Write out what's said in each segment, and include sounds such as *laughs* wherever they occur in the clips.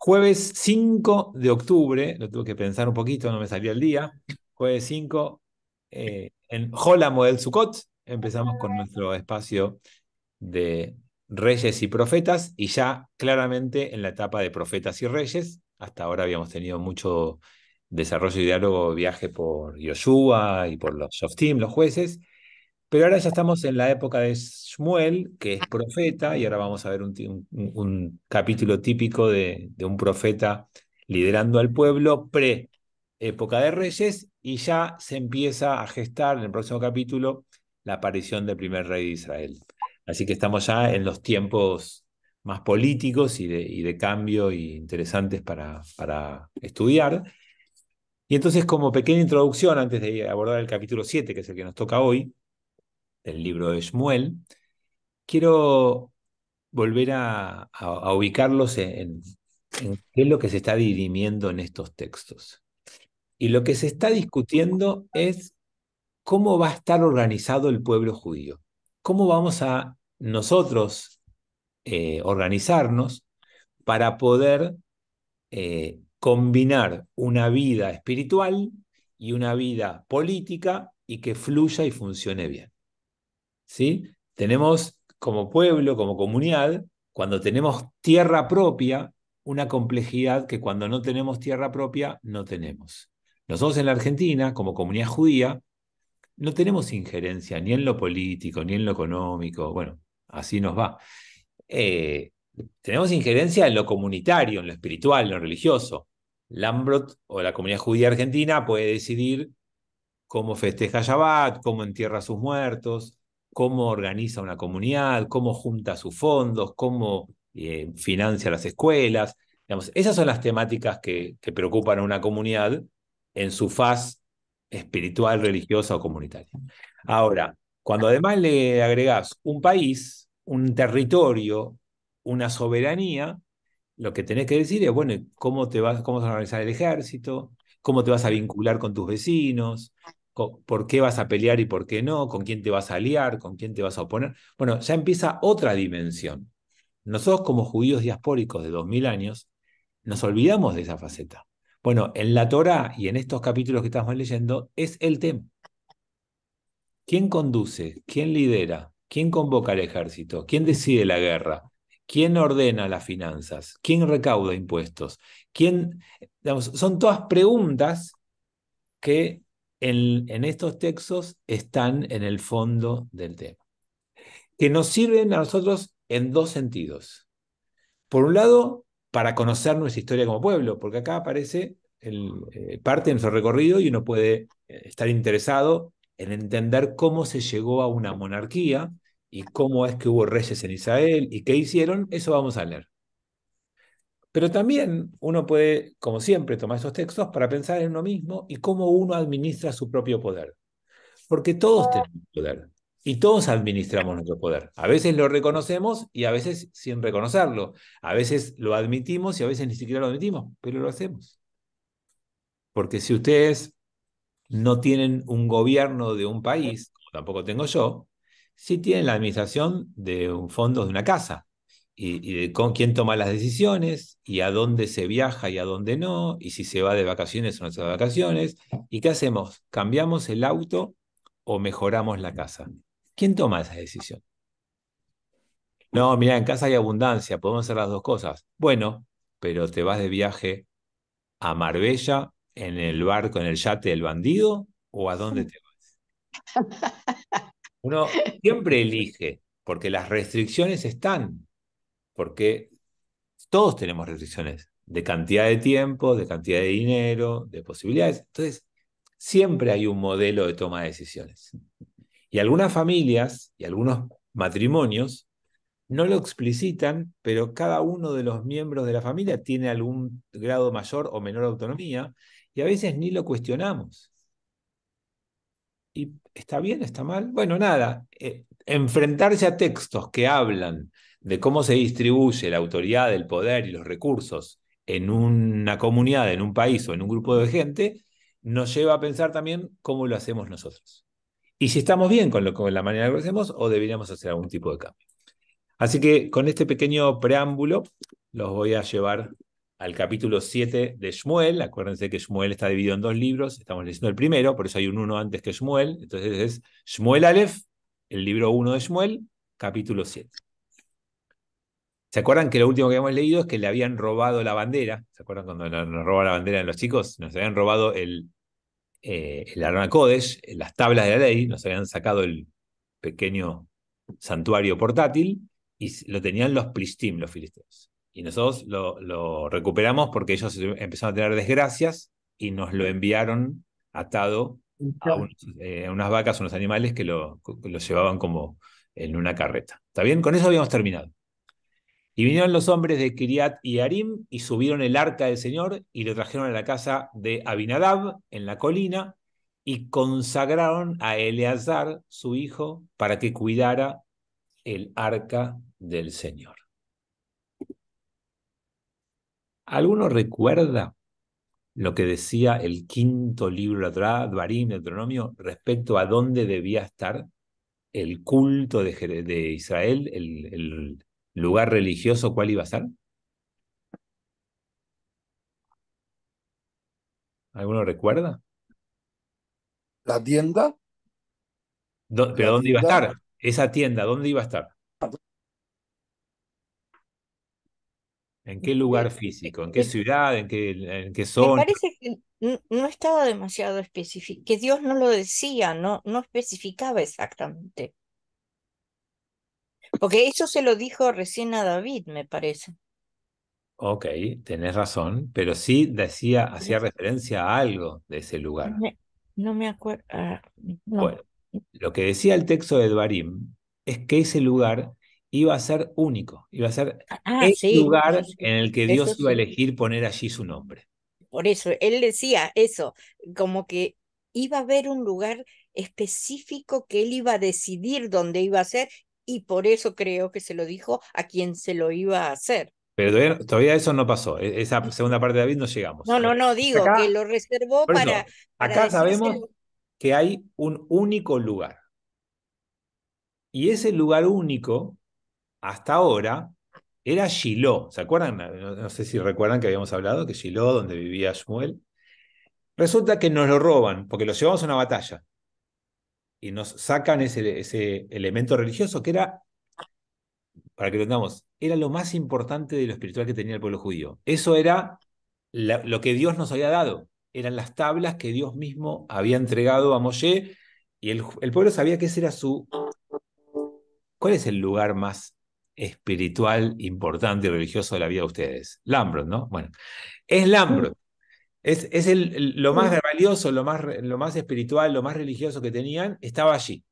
Jueves 5 de octubre, lo tuve que pensar un poquito, no me salía el día. Jueves 5, eh, en Hola del Sucot, empezamos con nuestro espacio de Reyes y Profetas, y ya claramente en la etapa de Profetas y Reyes. Hasta ahora habíamos tenido mucho desarrollo y diálogo, viaje por Yoshua y por los soft team, los jueces, pero ahora ya estamos en la época de Shmuel, que es ah. profeta, y ahora vamos a ver un, capítulo típico de, un profeta liderando al pueblo pre época de reyes, y ya se empieza a gestar en el próximo capítulo la aparición del primer rey de Israel. Así que estamos ya en los tiempos más políticos y de, cambio y interesantes para, para estudiar. Y entonces, como pequeña introducción, antes de abordar el capítulo 7, que es el que nos toca hoy, el libro de Shmuel, quiero volver a, ubicarlos en, qué es lo que se está dirimiendo en estos textos. Y lo que se está discutiendo es cómo va a estar organizado el pueblo judío, cómo vamos a nosotros eh, organizarnos para poder eh, combinar una vida espiritual y una vida política y que fluya y funcione bien. ¿sí? Tenemos como pueblo, como comunidad, cuando tenemos tierra propia, una complejidad que cuando no tenemos tierra propia no tenemos. Nosotros en la Argentina, como comunidad judía, no tenemos injerencia ni en lo político, ni en lo económico, bueno, así nos va. Eh, tenemos injerencia en lo comunitario, en lo espiritual, en lo religioso. Lambrot o la comunidad judía argentina puede decidir cómo festeja Shabbat, cómo entierra a sus muertos, cómo organiza una comunidad, cómo junta sus fondos, cómo eh, financia las escuelas. Digamos, esas son las temáticas que, preocupan a una comunidad en su faz espiritual, religiosa o comunitaria. Ahora, cuando además le agregás un país, un territorio, una soberanía, lo que tenés que decir es, bueno, ¿cómo te vas, cómo vas a organizar el ejército? ¿Cómo te vas a vincular con tus vecinos? por qué vas a pelear y por qué no, con quién te vas a aliar, con quién te vas a oponer. Bueno, ya empieza otra dimensión. Nosotros como judíos diaspóricos de 2000 años, nos olvidamos de esa faceta. Bueno, en la Torah y en estos capítulos que estamos leyendo es el tema. ¿Quién conduce? ¿Quién lidera? ¿Quién convoca al ejército? ¿Quién decide la guerra? ¿Quién ordena las finanzas? ¿Quién recauda impuestos? ¿Quién, son todas preguntas que en, estos textos están en el fondo del tema, que nos sirven a nosotros en dos sentidos. Por un lado, para conocer nuestra historia como pueblo, porque acá aparece el, eh, parte de nuestro recorrido y uno puede eh, estar interesado en entender cómo se llegó a una monarquía y cómo es que hubo reyes en Israel y qué hicieron, eso vamos a leer. Pero también uno puede, como siempre, tomar esos textos para pensar en uno mismo y cómo uno administra su propio poder. Porque todos ah. tenemos poder y todos administramos nuestro poder. A veces lo reconocemos y a veces sin reconocerlo. A veces lo admitimos y a veces ni siquiera lo admitimos, pero lo hacemos. Porque si ustedes no tienen un gobierno de un país, como tampoco tengo yo, sí tienen la administración de un fondo de una casa y, con quién toma las decisiones y a dónde se viaja y a dónde no, y si se va de vacaciones o no se va de vacaciones. ¿Y qué hacemos? ¿Cambiamos el auto o mejoramos la casa? ¿Quién toma esa decisión? No, mira, en casa hay abundancia, podemos hacer las dos cosas. Bueno, pero te vas de viaje a Marbella en el barco, en el yate del bandido, o a dónde te vas? *laughs* Uno siempre elige, porque las restricciones están, porque todos tenemos restricciones de cantidad de tiempo, de cantidad de dinero, de posibilidades. Entonces, siempre hay un modelo de toma de decisiones. Y algunas familias y algunos matrimonios no lo explicitan, pero cada uno de los miembros de la familia tiene algún grado mayor o menor autonomía y a veces ni lo cuestionamos. ¿Y está bien, está mal? Bueno, nada, eh, enfrentarse a textos que hablan de cómo se distribuye la autoridad, el poder y los recursos en una comunidad, en un país o en un grupo de gente, nos lleva a pensar también cómo lo hacemos nosotros. Y si estamos bien con, lo, la manera que lo hacemos o deberíamos hacer algún tipo de cambio. Así que con este pequeño preámbulo los voy a llevar al capítulo 7 de Shmuel. Acuérdense que Shmuel está dividido en dos libros, estamos leyendo el primero, por eso hay un 1 antes que Shmuel. Entonces es Shmuel Aleph, el libro 1 de Shmuel, capítulo 7. ¿Se acuerdan que lo último que habíamos leído es que le habían robado la bandera? ¿Se acuerdan cuando nos roban la bandera de los chicos? Nos habían robado el, eh, el Arona las tablas de la ley, nos habían sacado el pequeño santuario portátil y lo tenían los Plishtim, los filisteos. Y nosotros lo, recuperamos porque ellos empezaron a tener desgracias y nos lo enviaron atado eh, a, unas vacas, unos animales que lo, que lo llevaban como en una carreta. ¿Está bien? Con eso habíamos terminado. Y vinieron los hombres de Kiriat y Arim y subieron el arca del Señor y lo trajeron a la casa de Abinadab en la colina y consagraron a Eleazar, su hijo, para que cuidara el arca del Señor. ¿Alguno recuerda lo que decía el quinto libro atrás, Barim, Deuteronomio, respecto a dónde debía estar el culto de, de Israel, el lugar religioso, ¿cuál iba a ser? ¿Alguno recuerda? ¿La tienda? ¿Pero dónde iba a estar? Esa tienda, ¿dónde iba a estar? ¿En qué lugar eh, físico? ¿En qué eh, ciudad? ¿En qué, en qué zona? Me parece que no estaba demasiado específico, que Dios no lo decía, no, no especificaba exactamente. Porque eso se lo dijo recién a David, me parece. Ok, tenés razón, pero sí decía, hacía referencia a algo de ese lugar. no me acuerdo. Ah, bueno, lo que decía el texto de Edvarim es que ese lugar iba a ser único, iba a ser ah, ah, el lugar en el que Dios iba a elegir poner allí su nombre. Por eso, él decía eso, como que iba a haber un lugar específico que él iba a decidir dónde iba a ser y por eso creo que se lo dijo a quien se lo iba a hacer. Pero todavía, eso no pasó. E-, esa segunda parte de David no llegamos. No, no, no, digo que lo reservó para, Acá sabemos que hay un único lugar. Y ese lugar único, hasta ahora, era Shiloh. ¿Se acuerdan? No, sé si recuerdan que habíamos hablado que Shiloh, donde vivía Shmuel. Resulta que nos lo roban, porque lo llevamos a una batalla y nos sacan ese, ese elemento religioso que era, para que lo entendamos, era lo más importante de lo espiritual que tenía el pueblo judío. Eso era lo que Dios nos había dado, eran las tablas que Dios mismo había entregado a Moshe y el, pueblo sabía que ese era su... ¿Cuál es el lugar más espiritual, importante y religioso de la vida de ustedes? Lambros, ¿no? Bueno, es Lambros. Es, el, lo más mm. valioso, lo más, lo más espiritual, lo más religioso que tenían, estaba allí.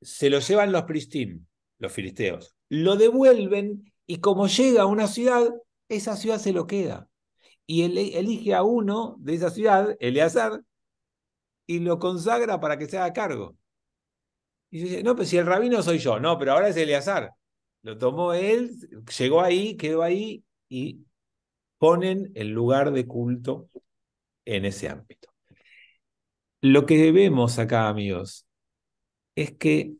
Se lo llevan los pristín, los filisteos. Lo devuelven y como llega a una ciudad, esa ciudad se lo queda. Y él, elige a uno de esa ciudad, Eleazar, y lo consagra para que se haga cargo. Y dice, no, pero pues si el rabino soy yo, no, pero ahora es Eleazar. Lo tomó él, llegó ahí, quedó ahí y ponen el lugar de culto en ese ámbito. Lo que vemos acá, amigos, es que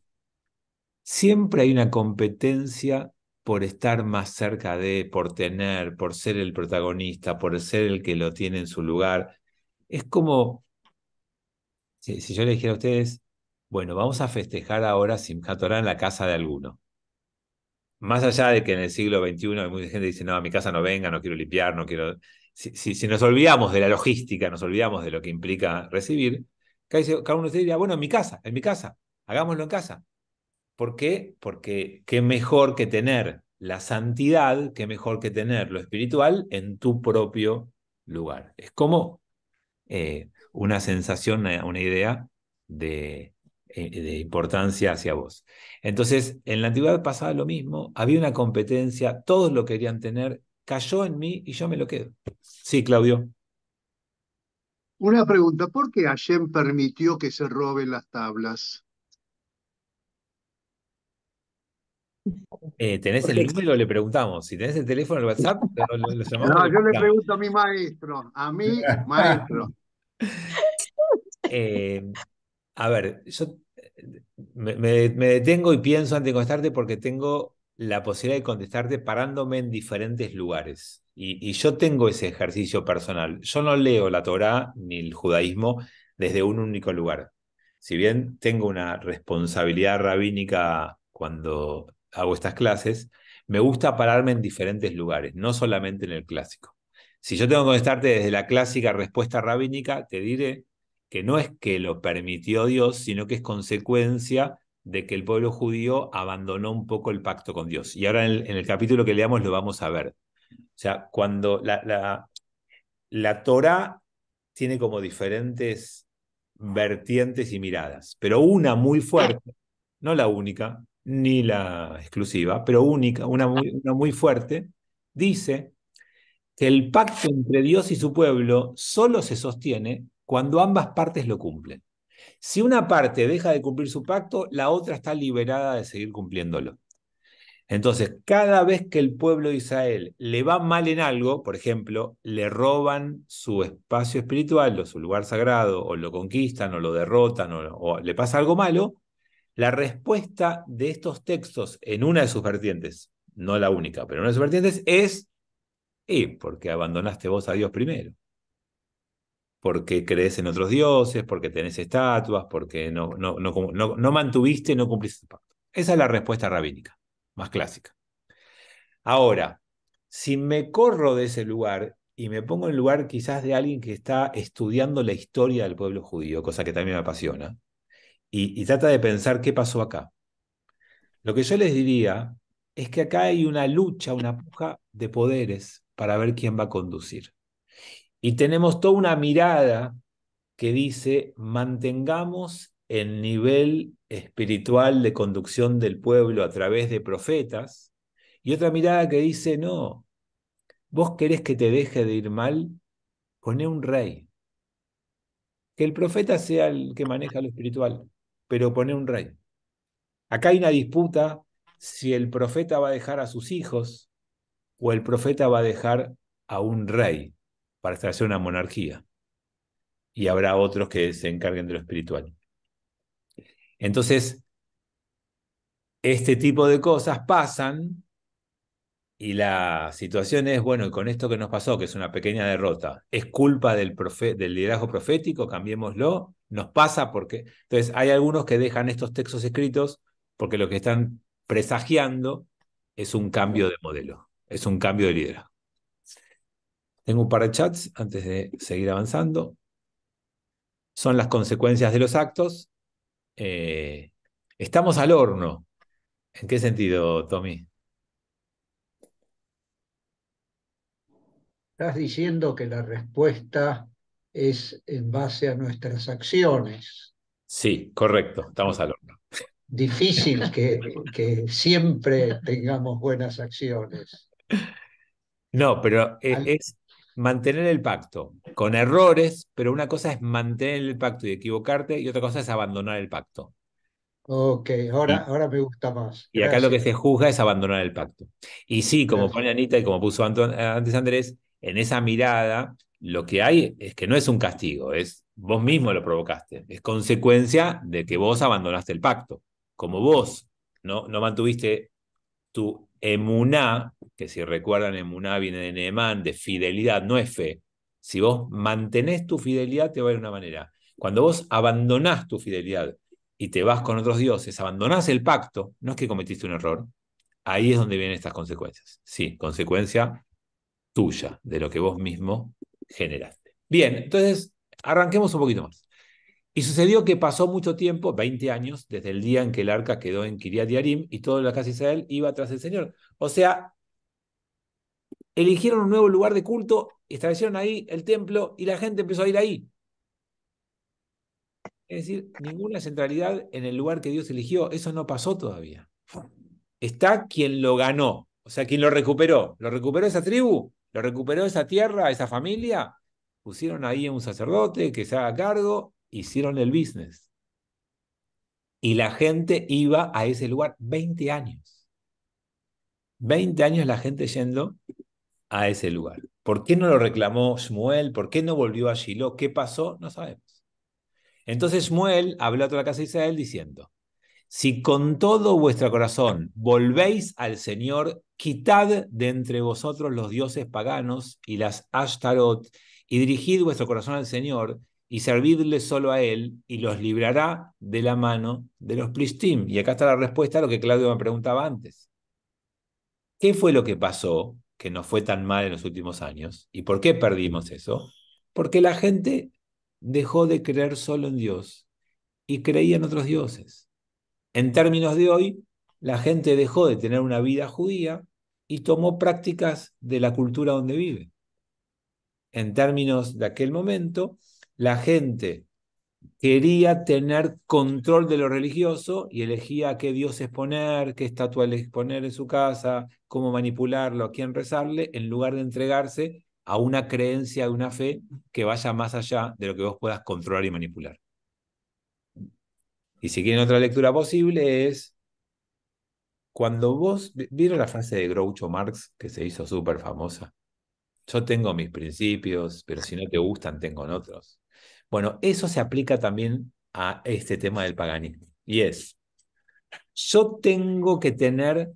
siempre hay una competencia por estar más cerca de, por tener, por ser el protagonista, por ser el que lo tiene en su lugar. Es como, si, yo le dijera a ustedes, bueno, vamos a festejar ahora Simchat Torah en la casa de alguno más allá de que en el siglo XXI hay mucha gente que dice, no, a mi casa no venga, no quiero limpiar, no quiero... Si, nos olvidamos de la logística, nos olvidamos de lo que implica recibir, cada uno se diría, bueno, en mi casa, en mi casa, hagámoslo en casa. ¿Por qué? Porque qué mejor que tener la santidad, qué mejor que tener lo espiritual en tu propio lugar. Es como eh, una sensación, una idea de, eh, de importancia hacia vos. Entonces, en la antigüedad pasaba lo mismo, había una competencia, todos lo querían tener, cayó en mí y yo me lo quedo. Sí, Claudio. Una pregunta, ¿por qué Hashem permitió que se roben las tablas? Eh, ¿Tenés el número? Le preguntamos. Si tenés el teléfono, el WhatsApp, lo, *laughs* llamamos, No, yo le, pregunto a mi maestro, a mi maestro. *laughs* Eh, a ver, yo me, detengo y pienso antes de contestarte porque tengo la posibilidad de contestarte parándome en diferentes lugares. Y, y yo tengo ese ejercicio personal. Yo no leo la Torá ni el judaísmo desde un único lugar. Si bien tengo una responsabilidad rabínica cuando hago estas clases, me gusta pararme en diferentes lugares, no solamente en el clásico. Si yo tengo que contestarte desde la clásica respuesta rabínica, te diré que no es que lo permitió Dios, sino que es consecuencia de que el pueblo judío abandonó un poco el pacto con Dios. Y ahora en el, capítulo que leamos lo vamos a ver. O sea, cuando la, la, Torah tiene como diferentes vertientes y miradas, pero una muy fuerte, no la única, ni la exclusiva, pero única, una muy, una muy fuerte, dice que el pacto entre Dios y su pueblo solo se sostiene cuando ambas partes lo cumplen. Si una parte deja de cumplir su pacto, la otra está liberada de seguir cumpliéndolo. Entonces, cada vez que el pueblo de Israel le va mal en algo, por ejemplo, le roban su espacio espiritual o su lugar sagrado, o lo conquistan, o lo derrotan, o, le pasa algo malo, la respuesta de estos textos en una de sus vertientes, no la única, pero en una de sus vertientes es, y eh, porque abandonaste vos a Dios primero porque crees en otros dioses, porque tenés estatuas, porque no, no, no, no, mantuviste, no cumpliste el pacto. Esa es la respuesta rabínica, más clásica. Ahora, si me corro de ese lugar y me pongo en lugar quizás de alguien que está estudiando la historia del pueblo judío, cosa que también me apasiona, y trata de pensar qué pasó acá. Lo que yo les diría es que acá hay una lucha, una puja de poderes para ver quién va a conducir. Y tenemos toda una mirada que dice, mantengamos el nivel espiritual de conducción del pueblo a través de profetas, y otra mirada que dice, no, vos querés que te deje de ir mal, poné un rey. Que el profeta sea el que maneja lo espiritual, pero pone un rey. Acá hay una disputa si el profeta va a dejar a sus hijos o el profeta va a dejar a un rey para establecer una monarquía. Y habrá otros que se encarguen de lo espiritual. Entonces, este tipo de cosas pasan y la situación es, bueno, y con esto que nos pasó, que es una pequeña derrota, ¿es culpa del, del liderazgo profético? Cambiémoslo. Nos pasa porque... Entonces, hay algunos que dejan estos textos escritos porque lo que están presagiando es un cambio de modelo, es un cambio de liderazgo. Tengo un par de chats antes de seguir avanzando. Son las consecuencias de los actos. Eh, estamos al horno. ¿En qué sentido, Tommy? Estás diciendo que la respuesta es en base a nuestras acciones. Sí, correcto, estamos al horno. Difícil *laughs* que siempre tengamos buenas acciones. No, pero eh, es, mantener el pacto, con errores, pero una cosa es mantener el pacto y equivocarte, y otra cosa es abandonar el pacto. Ok, ahora, ahora me gusta más. Y acá lo que se juzga es abandonar el pacto. Y sí, como pone Anita y como puso antes Andrés, en esa mirada lo que hay es que no es un castigo, es vos mismo lo provocaste, es consecuencia de que vos abandonaste el pacto. Como vos no, no mantuviste tu Emuná, que si recuerdan, Emuná viene de Neemán, de fidelidad, no es fe. Si vos mantenés tu fidelidad, te va a de una manera. Cuando vos abandonás tu fidelidad y te vas con otros dioses, abandonás el pacto, no es que cometiste un error, ahí es donde vienen estas consecuencias. Sí, consecuencia tuya, de lo que vos mismo generaste. Bien, entonces arranquemos un poquito más. Y sucedió que pasó mucho tiempo, 20 años, desde el día en que el arca quedó en Kiriat Yarim y todo la casa de Israel iba tras el Señor. O sea, eligieron un nuevo lugar de culto, establecieron ahí el templo y la gente empezó a ir ahí. Es decir, ninguna centralidad en el lugar que Dios eligió, eso no pasó todavía. Está quien lo ganó, o sea, quien lo recuperó. ¿Lo recuperó esa tribu? ¿Lo recuperó esa tierra, esa familia? Pusieron ahí a un sacerdote que se haga cargo hicieron el business. Y la gente iba a ese lugar 20 años. 20 años la gente yendo a ese lugar. ¿Por qué no lo reclamó Shmuel? ¿Por qué no volvió a Shiloh? ¿Qué pasó? No sabemos. Entonces Shmuel habló a toda la casa de Israel diciendo, si con todo vuestro corazón volvéis al Señor, quitad de entre vosotros los dioses paganos y las Ashtarot, y dirigid vuestro corazón al Señor, y servirle solo a él y los librará de la mano de los Plishtim. Y acá está la respuesta a lo que Claudio me preguntaba antes. ¿Qué fue lo que pasó que nos fue tan mal en los últimos años? ¿Y por qué perdimos eso? Porque la gente dejó de creer solo en Dios y creía en otros dioses. En términos de hoy, la gente dejó de tener una vida judía y tomó prácticas de la cultura donde vive. En términos de aquel momento, la gente quería tener control de lo religioso y elegía qué dios exponer, qué estatua exponer en su casa, cómo manipularlo, a quién rezarle, en lugar de entregarse a una creencia, a una fe que vaya más allá de lo que vos puedas controlar y manipular. Y si quieren otra lectura posible es cuando vos, ¿vieron la frase de Groucho Marx que se hizo súper famosa? Yo tengo mis principios, pero si no te gustan, tengo otros. Bueno, eso se aplica también a este tema del paganismo. Y es, yo tengo que tener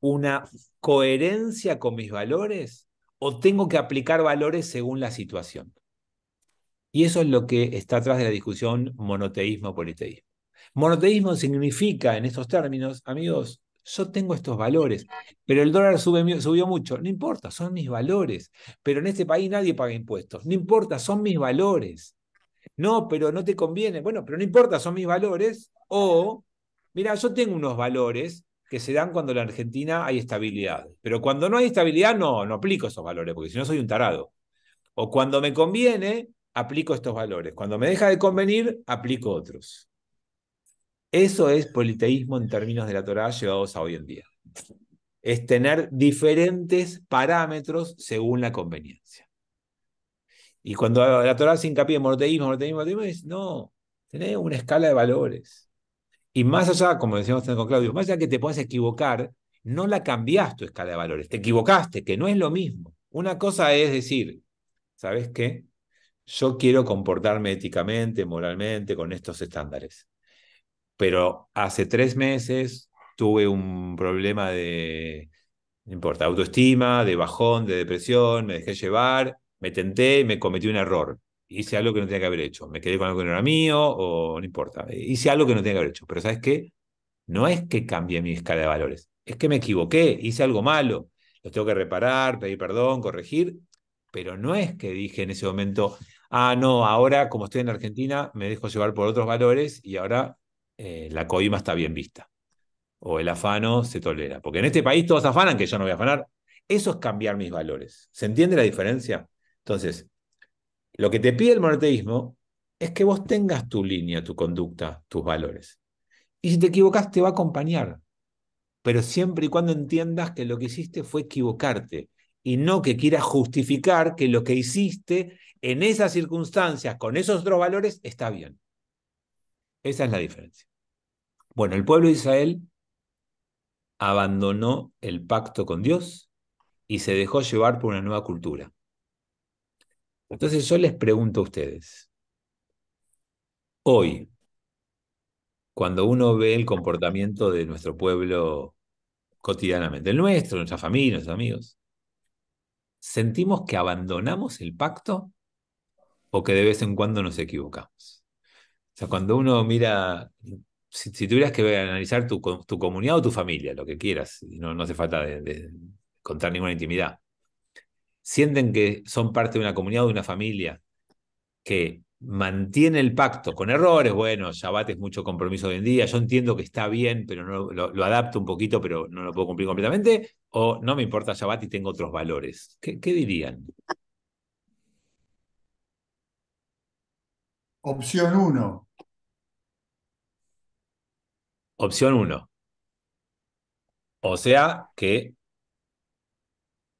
una coherencia con mis valores o tengo que aplicar valores según la situación. Y eso es lo que está atrás de la discusión monoteísmo-politeísmo. Monoteísmo significa, en estos términos, amigos, yo tengo estos valores, pero el dólar sube, subió mucho, no importa, son mis valores, pero en este país nadie paga impuestos, no importa, son mis valores. No, pero no te conviene. Bueno, pero no importa, son mis valores. O, mira, yo tengo unos valores que se dan cuando en la Argentina hay estabilidad. Pero cuando no hay estabilidad, no, no aplico esos valores, porque si no soy un tarado. O cuando me conviene, aplico estos valores. Cuando me deja de convenir, aplico otros. Eso es politeísmo en términos de la Torah llevados a hoy en día. Es tener diferentes parámetros según la conveniencia. Y cuando la Torah se hincapié en monoteísmo, monoteísmo, monoteísmo, es, no, tenés una escala de valores. Y más allá, como decíamos con Claudio, más allá que te puedas equivocar, no la cambias tu escala de valores, te equivocaste, que no es lo mismo. Una cosa es decir, ¿sabes qué? Yo quiero comportarme éticamente, moralmente, con estos estándares. Pero hace tres meses tuve un problema de, importa, autoestima, de bajón, de depresión, me dejé llevar, me tenté me cometí un error. Hice algo que no tenía que haber hecho. Me quedé con algo que no era mío o no importa. Hice algo que no tenía que haber hecho. Pero ¿sabes qué? No es que cambie mi escala de valores. Es que me equivoqué, hice algo malo. Lo tengo que reparar, pedir perdón, corregir. Pero no es que dije en ese momento, ah, no, ahora como estoy en Argentina, me dejo llevar por otros valores y ahora eh, la coima está bien vista. O el afano se tolera. Porque en este país todos afanan que yo no voy a afanar. Eso es cambiar mis valores. ¿Se entiende la diferencia? Entonces, lo que te pide el monoteísmo es que vos tengas tu línea, tu conducta, tus valores. Y si te equivocas, te va a acompañar. Pero siempre y cuando entiendas que lo que hiciste fue equivocarte y no que quieras justificar que lo que hiciste en esas circunstancias, con esos otros valores, está bien. Esa es la diferencia. Bueno, el pueblo de Israel abandonó el pacto con Dios y se dejó llevar por una nueva cultura. Entonces yo les pregunto a ustedes, hoy, cuando uno ve el comportamiento de nuestro pueblo cotidianamente, el nuestro, nuestra familia, nuestros amigos, ¿sentimos que abandonamos el pacto o que de vez en cuando nos equivocamos? O sea, cuando uno mira, si, tuvieras que analizar tu, comunidad o tu familia, lo que quieras, no, no hace falta contar ninguna intimidad, sienten que son parte de una comunidad o de una familia que mantiene el pacto con errores, bueno, Shabbat es mucho compromiso hoy en día, yo entiendo que está bien, pero lo, adapto un poquito, pero no lo puedo cumplir completamente, o no me importa Shabbat y tengo otros valores. ¿Qué, dirían? Opción uno. Opción uno. O sea que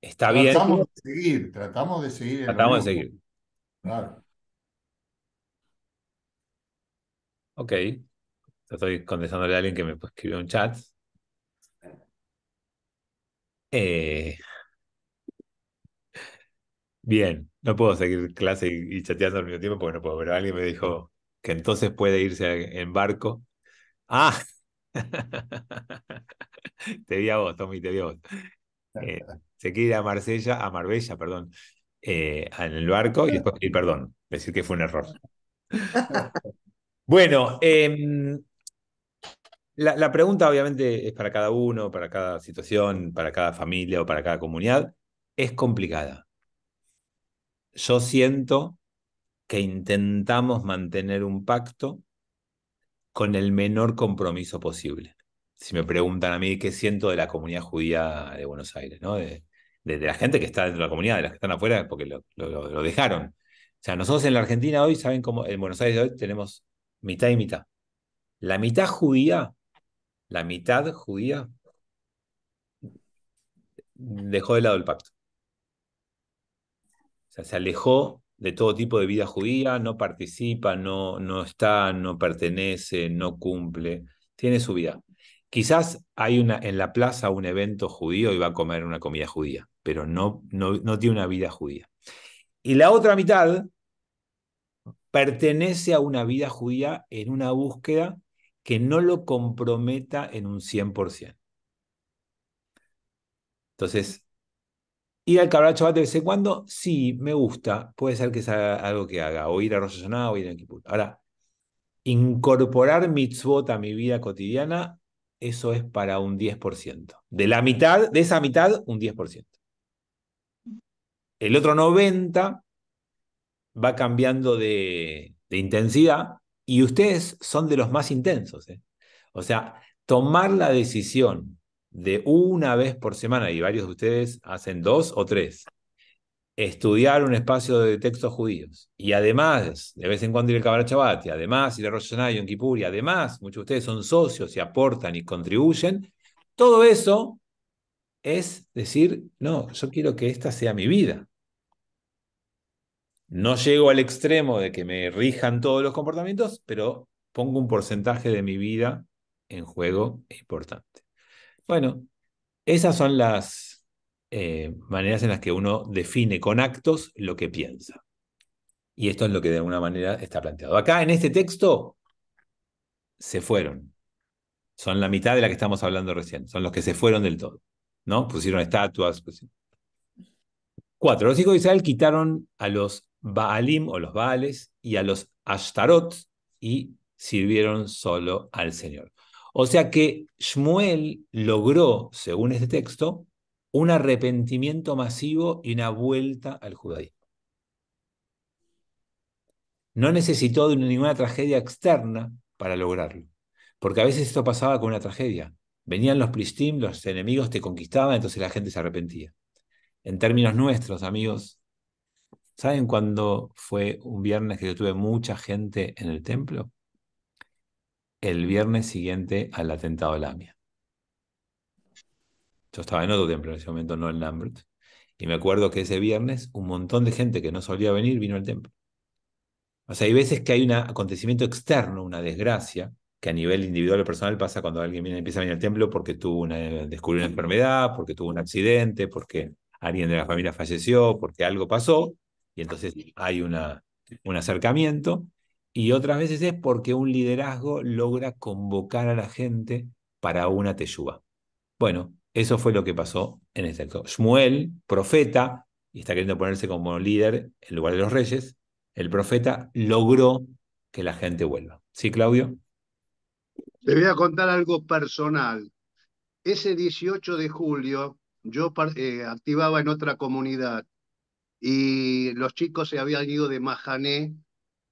está bien. Tratamos de seguir, tratamos de seguir. Tratamos de seguir. Claro. Ok. Estoy contestándole a alguien que me escribió un chat. Eh, bien, no puedo seguir clase y, chateando al mismo tiempo porque no puedo, pero alguien me dijo que entonces puede irse en barco. ¡Ah! *laughs* te vi a vos, Tommy, te vi a vos. Eh, se quiere ir a Marsella, a Marbella, perdón, eh, en el barco y después pedir perdón, decir que fue un error. bueno, em, la, la, pregunta obviamente es para cada uno, para cada situación, para cada familia o para cada comunidad. Es complicada. Yo siento que intentamos mantener un pacto con el menor compromiso posible. Si me preguntan a mí qué siento de la comunidad judía de Buenos Aires, ¿no? de, la gente que está dentro de la comunidad, de las que están afuera, porque lo, dejaron. O sea, nosotros en la Argentina hoy, saben cómo, en Buenos Aires hoy tenemos mitad y mitad. La mitad judía, la mitad judía dejó de lado el pacto. O sea, se alejó de todo tipo de vida judía, no participa, no, no está, no pertenece, no cumple, tiene su vida. Quizás hay una, en la plaza un evento judío y va a comer una comida judía, pero no, no, tiene una vida judía. Y la otra mitad pertenece a una vida judía en una búsqueda que no lo comprometa en un 100%. Entonces, ir al cabracho va de vez cuándo. cuando, sí, me gusta, puede ser que sea algo que haga, o ir a Rosh o ir a Kippur. Ahora, incorporar mitzvot a mi vida cotidiana eso es para un 10%. De la mitad, de esa mitad, un 10%. El otro 90% va cambiando de, intensidad y ustedes son de los más intensos. ¿eh? O sea, tomar la decisión de una vez por semana, y varios de ustedes hacen dos o tres, estudiar un espacio de textos judíos y además, de vez en cuando ir al Kabbalah y además ir a Rosh y en Kippur, y además, muchos de ustedes son socios y aportan y contribuyen, todo eso es decir, no, yo quiero que esta sea mi vida. No llego al extremo de que me rijan todos los comportamientos, pero pongo un porcentaje de mi vida en juego importante. Bueno, esas son las eh, maneras en las que uno define con actos lo que piensa. Y esto es lo que de alguna manera está planteado. Acá en este texto se fueron. Son la mitad de la que estamos hablando recién. Son los que se fueron del todo. ¿no? Pusieron estatuas. Pues Cuatro. Los hijos de Israel quitaron a los Baalim o los Baales y a los Ashtarot y sirvieron solo al Señor. O sea que Shmuel logró, según este texto, un arrepentimiento masivo y una vuelta al judaísmo. No necesitó de ninguna tragedia externa para lograrlo, porque a veces esto pasaba con una tragedia. Venían los pristim, los enemigos te conquistaban, entonces la gente se arrepentía. En términos nuestros, amigos, ¿saben cuándo fue un viernes que yo tuve mucha gente en el templo? El viernes siguiente al atentado de Lamia. Yo estaba en otro templo en ese momento, no en Lambert. Y me acuerdo que ese viernes un montón de gente que no solía venir vino al templo. O sea, hay veces que hay un acontecimiento externo, una desgracia, que a nivel individual o personal pasa cuando alguien viene, empieza a venir al templo porque tuvo una, descubrió una enfermedad, porque tuvo un accidente, porque alguien de la familia falleció, porque algo pasó, y entonces hay una, un acercamiento. Y otras veces es porque un liderazgo logra convocar a la gente para una teyuba. Bueno, eso fue lo que pasó en este acto. Shmuel, profeta, y está queriendo ponerse como líder en lugar de los reyes, el profeta logró que la gente vuelva. ¿Sí, Claudio? Te voy a contar algo personal. Ese 18 de julio yo eh, activaba en otra comunidad y los chicos se habían ido de Majané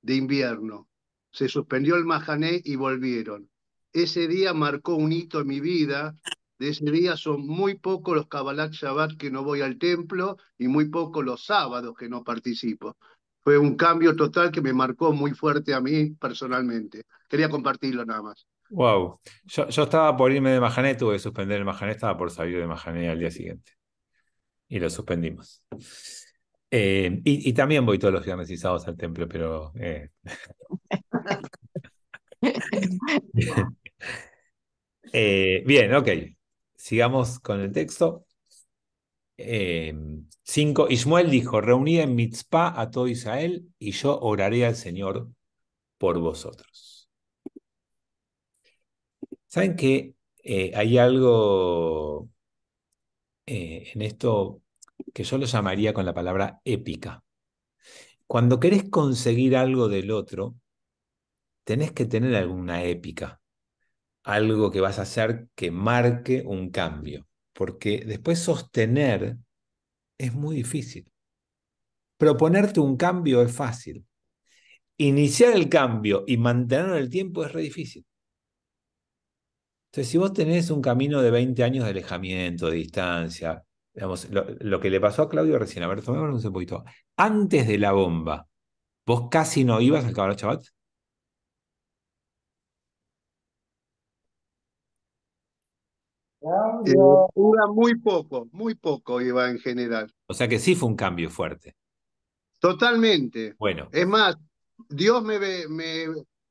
de invierno. Se suspendió el Majané y volvieron. Ese día marcó un hito en mi vida de ese día son muy pocos los Kabbalat Shabbat que no voy al templo y muy pocos los sábados que no participo. Fue un cambio total que me marcó muy fuerte a mí personalmente. Quería compartirlo nada más. Wow. Yo, estaba por irme de Majané, tuve que suspender el Majané, estaba por salir de Majané al día siguiente. Y lo suspendimos. Eh, y, también voy todos los viernes y sábados al templo, pero... Eh. *laughs* *laughs* Eh, bien, ok sigamos con el texto. 5. Eh, Ismael dijo, reuní en Mitzpah a todo Israel y yo oraré al Señor por vosotros. ¿Saben que eh, hay algo eh, en esto que yo lo llamaría con la palabra épica? Cuando querés conseguir algo del otro, tenés que tener alguna épica algo que vas a hacer que marque un cambio, porque después sostener es muy difícil. Proponerte un cambio es fácil. Iniciar el cambio y mantenerlo en el tiempo es re difícil. Entonces, si vos tenés un camino de 20 años de alejamiento, de distancia, digamos, lo, que le pasó a Claudio recién, a ver, tomémoslo un poquito. Antes de la bomba, ¿vos casi no ibas al Caballo Chabat? Eh, dura muy poco, muy poco iba en general. O sea que sí fue un cambio fuerte. Totalmente. Bueno. Es más, Dios me, me,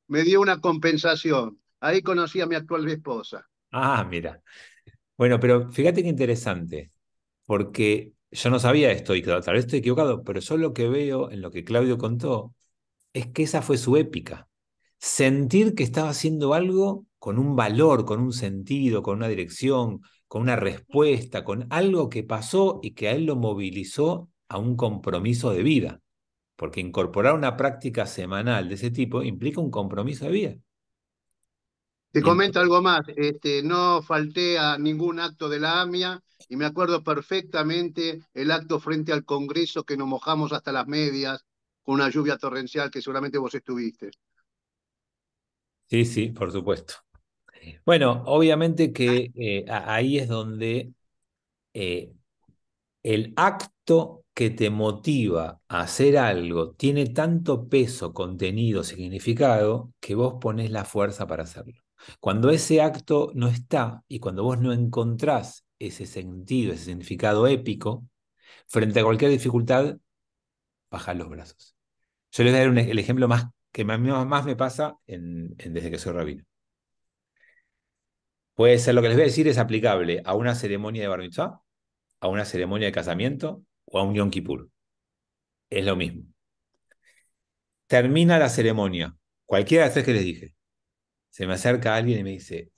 me dio una compensación. Ahí conocí a mi actual esposa. Ah, mira. Bueno, pero fíjate qué interesante, porque yo no sabía esto y tal vez estoy equivocado, pero yo lo que veo en lo que Claudio contó es que esa fue su épica. Sentir que estaba haciendo algo con un valor, con un sentido, con una dirección, con una respuesta, con algo que pasó y que a él lo movilizó a un compromiso de vida. Porque incorporar una práctica semanal de ese tipo implica un compromiso de vida. Te comento algo más. Este, no falté a ningún acto de la AMIA y me acuerdo perfectamente el acto frente al Congreso que nos mojamos hasta las medias con una lluvia torrencial que seguramente vos estuviste. Sí, sí, por supuesto. Bueno, obviamente ah. que eh, ahí es donde eh, el acto que te motiva a hacer algo tiene tanto peso, contenido, significado, que vos pones la fuerza para hacerlo. Cuando ese acto no está y cuando vos no encontrás ese sentido, ese significado épico, frente a cualquier dificultad, bajás los brazos. Yo les voy a dar el ejemplo más que más, me pasa desde que soy rabino. Puede ser, lo que les voy a decir es aplicable a una ceremonia de Bar a una ceremonia de casamiento o a un Yom Kippur. Es lo mismo. Termina la ceremonia, cualquiera de las tres que les dije. Se me acerca alguien y me dice,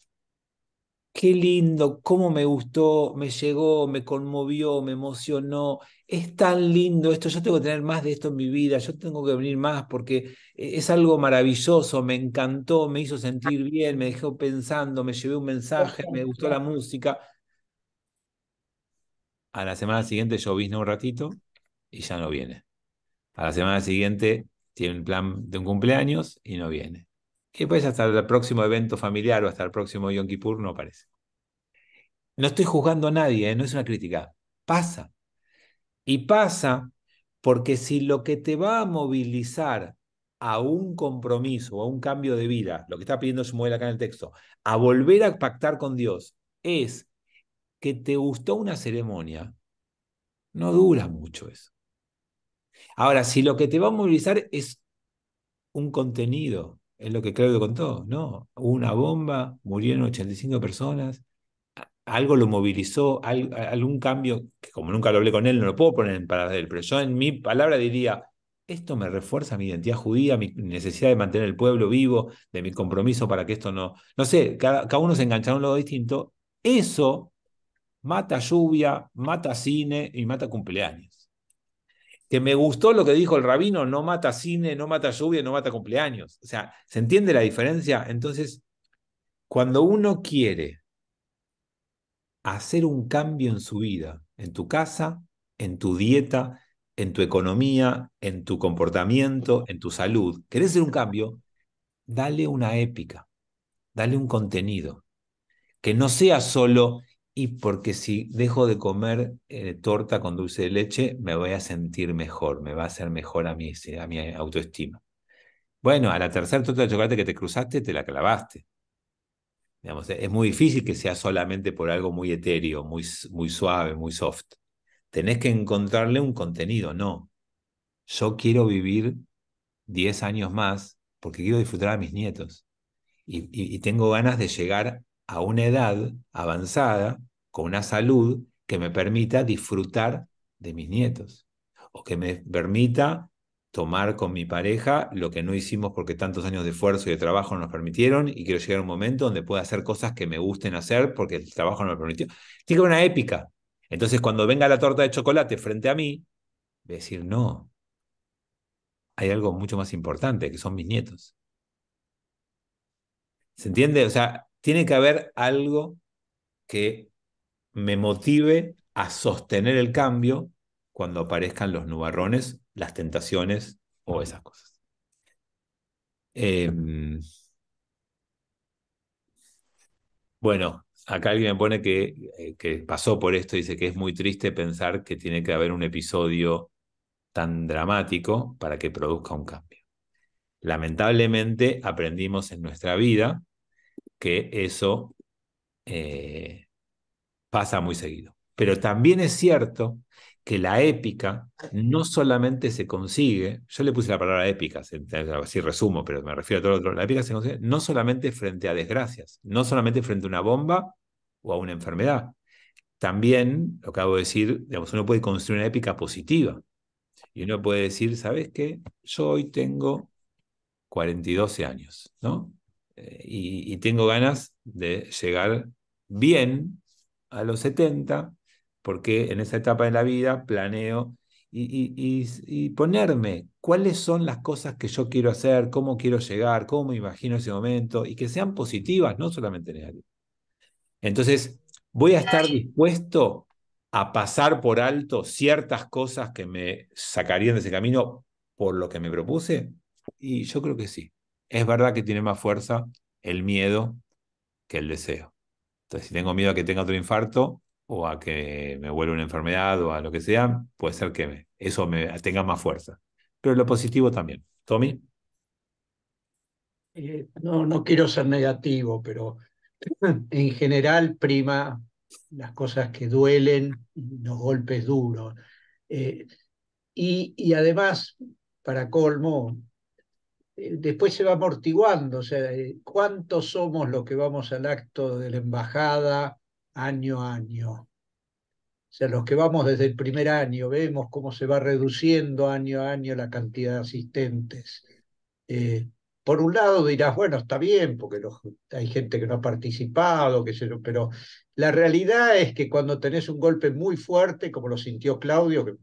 qué lindo, cómo me gustó, me llegó, me conmovió, me emocionó, es tan lindo esto, yo tengo que tener más de esto en mi vida, yo tengo que venir más porque eh, es algo maravilloso, me encantó, me hizo sentir bien, me dejó pensando, me llevé un mensaje, me gustó la música. A la semana siguiente yo vine un ratito y ya no viene. A la semana siguiente tiene un plan de un cumpleaños y no viene. ¿Qué pues hasta el próximo evento familiar o hasta el próximo Yom Kippur no aparece. No estoy juzgando a nadie, ¿eh? no es una crítica. Pasa, y pasa porque si lo que te va a movilizar a un compromiso, a un cambio de vida, lo que está pidiendo Shmuel acá en el texto, a volver a pactar con Dios, es que te gustó una ceremonia, no dura mucho eso. Ahora, si lo que te va a movilizar es un contenido, es lo que Claudio contó, ¿no? Una bomba, murieron 85 personas, algo lo movilizó, algún cambio, que como nunca lo hablé con él, no lo puedo poner en palabras de él, pero yo en mi palabra diría, esto me refuerza mi identidad judía, mi necesidad de mantener el pueblo vivo, de mi compromiso para que esto no, no sé, cada, cada uno se engancha a un lado distinto, eso mata lluvia, mata cine y mata cumpleaños. Que me gustó lo que dijo el rabino, no mata cine, no mata lluvia, no mata cumpleaños. O sea, ¿se entiende la diferencia? Entonces, cuando uno quiere hacer un cambio en su vida, en tu casa, en tu dieta, en tu economía, en tu comportamiento, en tu salud. ¿Querés hacer un cambio? Dale una épica, dale un contenido. Que no sea solo, y porque si dejo de comer eh, torta con dulce de leche, me voy a sentir mejor, me va a hacer mejor a mi, a mi autoestima. Bueno, a la tercera torta de chocolate que te cruzaste, te la clavaste es muy difícil que sea solamente por algo muy etéreo, muy, muy suave, muy soft. Tenés que encontrarle un contenido, no. Yo quiero vivir 10 años más porque quiero disfrutar a mis nietos. y tengo ganas de llegar a una edad avanzada, con una salud que me permita disfrutar de mis nietos o que me permita tomar con mi pareja lo que no hicimos porque tantos años de esfuerzo y de trabajo nos permitieron y quiero llegar a un momento donde pueda hacer cosas que me gusten hacer porque el trabajo no me permitió. Tiene que haber una épica. Entonces, cuando venga la torta de chocolate frente a mí, voy a decir, no, hay algo mucho más importante, que son mis nietos. ¿Se entiende? O sea, tiene que haber algo que me motive a sostener el cambio cuando aparezcan los nubarrones las tentaciones o esas cosas. Em, bueno, acá alguien me pone que, eh, que pasó por esto, dice que es muy triste pensar que tiene que haber un episodio tan dramático para que produzca un cambio. Lamentablemente aprendimos en nuestra vida que eso eh, pasa muy seguido. Pero también es cierto que la épica no solamente se consigue, yo le puse la palabra épica, así resumo, pero me refiero a todo lo otro, la épica se consigue no solamente frente a desgracias, no solamente frente a una bomba o a una enfermedad. También, lo que acabo de decir, uno puede construir una épica positiva. Y uno puede decir, ¿sabes qué? Yo hoy tengo 42 años, ¿no? Eh, y, y tengo ganas de llegar bien a los 70 porque en esa etapa de la vida planeo y, ponerme cuáles son las cosas que yo quiero hacer, cómo quiero llegar, cómo me imagino ese momento, y que sean positivas, no solamente negativas. Entonces, voy a estar dispuesto a pasar por alto ciertas cosas que me sacarían de ese camino por lo que me propuse? Y yo creo que sí. Es verdad que tiene más fuerza el miedo que el deseo. Entonces, si tengo miedo a que tenga otro infarto, o a que me vuelva una enfermedad o a lo que sea, puede ser que eso me tenga más fuerza. Pero lo positivo también. Tommy. Eh, no, no quiero ser negativo, pero *clears throat* en general prima las cosas que duelen, los golpes duros. Eh, y, además, para colmo, eh, después se va amortiguando, o sea, cuántos somos los que vamos al acto de la embajada, año a año. O sea, los que vamos desde el primer año, vemos cómo se va reduciendo año a año la cantidad de asistentes. Eh, por un lado dirás, bueno, está bien, porque hay gente que no ha participado, que pero la realidad es que cuando tenés un golpe muy fuerte, como lo sintió Claudio, que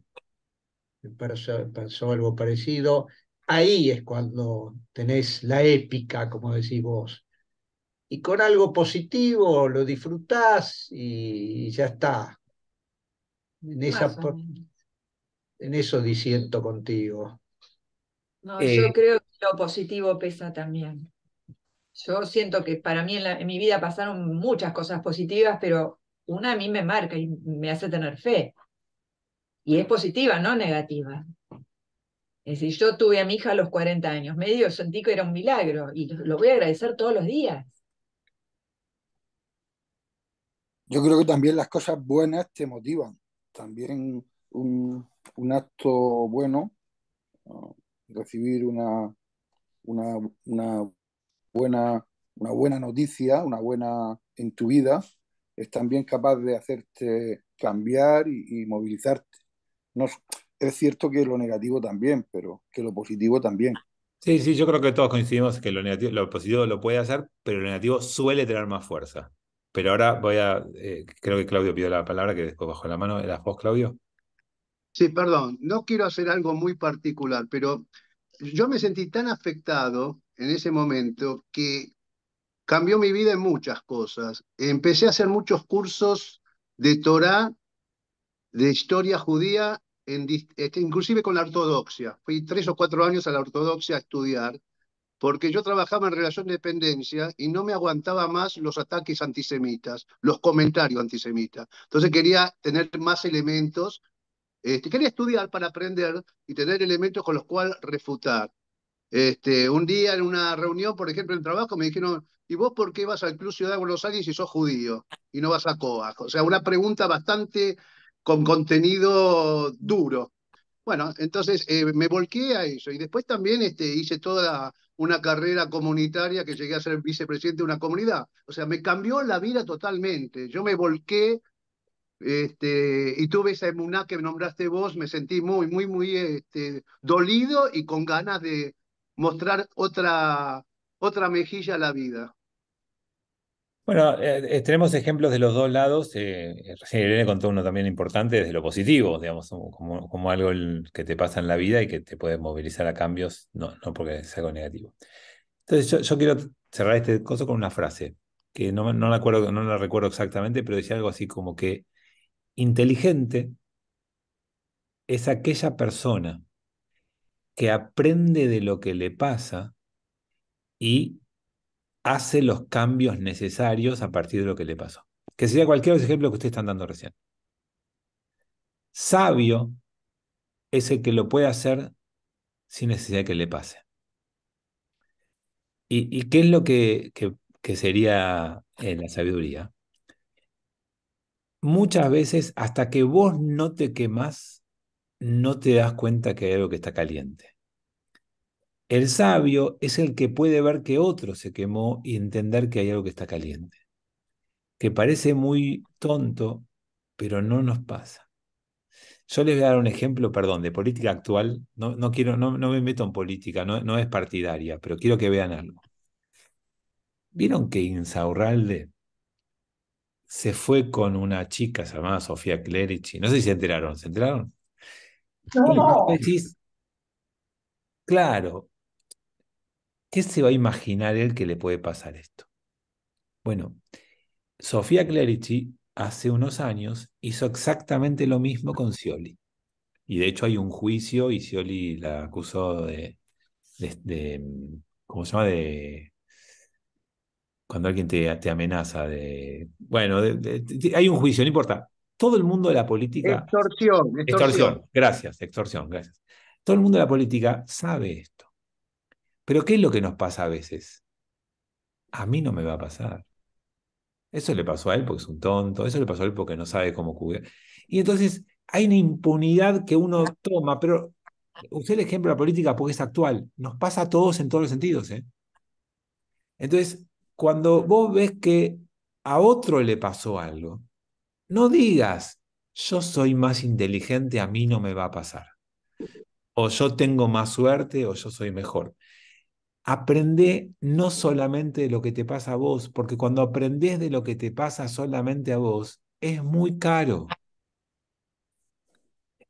pensó algo parecido, ahí es cuando tenés la épica, como decís vos, y con algo positivo lo disfrutás y, ya está. En, esa, en eso disiento contigo. No, eh, yo creo que lo positivo pesa también. Yo siento que para mí en, mi vida pasaron muchas cosas positivas, pero una a mí me marca y me hace tener fe. Y es positiva, no negativa. Es decir, yo tuve a mi hija a los 40 años, medio sentí que era un milagro y lo voy a agradecer todos los días. yo creo que también las cosas buenas te motivan. También un, acto bueno, recibir una, buena, una buena noticia, una buena en tu vida, es también capaz de hacerte cambiar y, movilizarte. es cierto que lo negativo también, pero que lo positivo también. Sí, sí, yo creo que todos coincidimos que lo, negativo, lo positivo lo puede hacer, pero lo negativo suele tener más fuerza. Pero ahora voy a, eh, creo que Claudio pidió la palabra, que después bajo la mano. ¿Eras vos, Claudio? Sí, perdón, no quiero hacer algo muy particular, pero yo me sentí tan afectado en ese momento que cambió mi vida en muchas cosas. Empecé a hacer muchos cursos de Torah, de historia judía, este, inclusive con la ortodoxia. Fui tres o cuatro años a la ortodoxia a estudiar porque yo trabajaba en relación de dependencia y no me aguantaba más los ataques antisemitas, los comentarios antisemitas. Entonces quería tener más elementos, este, quería estudiar para aprender y tener elementos con los cuales refutar. Este, un día en una reunión, por ejemplo, en el trabajo, me dijeron, ¿y vos por qué vas al Club Ciudad de Buenos Aires si sos judío y no vas a COA? O sea, una pregunta bastante con contenido duro. Bueno, entonces eh, me volqué a eso y después también este, hice toda la una carrera comunitaria que llegué a ser vicepresidente de una comunidad. O sea, me cambió la vida totalmente. Yo me volqué este, y tuve esa emuná que nombraste vos, me sentí muy, muy, muy este, dolido y con ganas de mostrar otra, otra mejilla a la vida. Bueno, eh, eh, tenemos ejemplos de los dos lados. Eh, recién Irene contó uno también importante desde lo positivo, digamos, como, algo que te pasa en la vida y que te puede movilizar a cambios, no, no porque sea algo negativo. Entonces, yo, quiero cerrar este cosa con una frase que no, no, acuerdo, no la recuerdo exactamente, pero decía algo así como que inteligente es aquella persona que aprende de lo que le pasa y hace los cambios necesarios a partir de lo que le pasó. Que sería cualquier ejemplo que ustedes están dando recién. Sabio es el que lo puede hacer sin necesidad de que le pase. ¿Y, qué es lo que, sería en eh, la sabiduría? Muchas veces, hasta que vos no te quemás, no te das cuenta que hay algo que está caliente. El sabio es el que puede ver que otro se quemó y entender que hay algo que está caliente, que parece muy tonto, pero no nos pasa. Yo les voy a dar un ejemplo, perdón, de política actual. No, no quiero, no, no me meto en política, no, no es partidaria, pero quiero que vean algo. ¿Vieron que Insaurralde se fue con una chica llamada Sofía Clerici? No sé si se enteraron, ¿se enteraron? No. claro, ¿Qué se va a imaginar él que le puede pasar esto? Bueno, Sofía Clerici hace unos años hizo exactamente lo mismo con Scioli. Y de hecho hay un juicio y Scioli la acusó de, mm, ¿cómo se llama? De cuando alguien te, te amenaza de. Bueno, hay un juicio, no importa. Todo el mundo de la política. extorsión. Extorsión, gracias, extorsión, gracias. Todo el mundo de la política sabe esto. Pero ¿qué es lo que nos pasa a veces? A mí no me va a pasar. Eso le pasó a él porque es un tonto, eso le pasó a él porque no sabe cómo cubrir. Y entonces hay una impunidad que uno toma, pero usé el ejemplo de la política porque es actual, nos pasa a todos en todos los sentidos. ¿eh? Entonces, cuando vos ves que a otro le pasó algo, no digas, yo soy más inteligente, a mí no me va a pasar. O yo tengo más suerte, o yo soy mejor aprende no solamente de lo que te pasa a vos, porque cuando aprendes de lo que te pasa solamente a vos, es muy caro.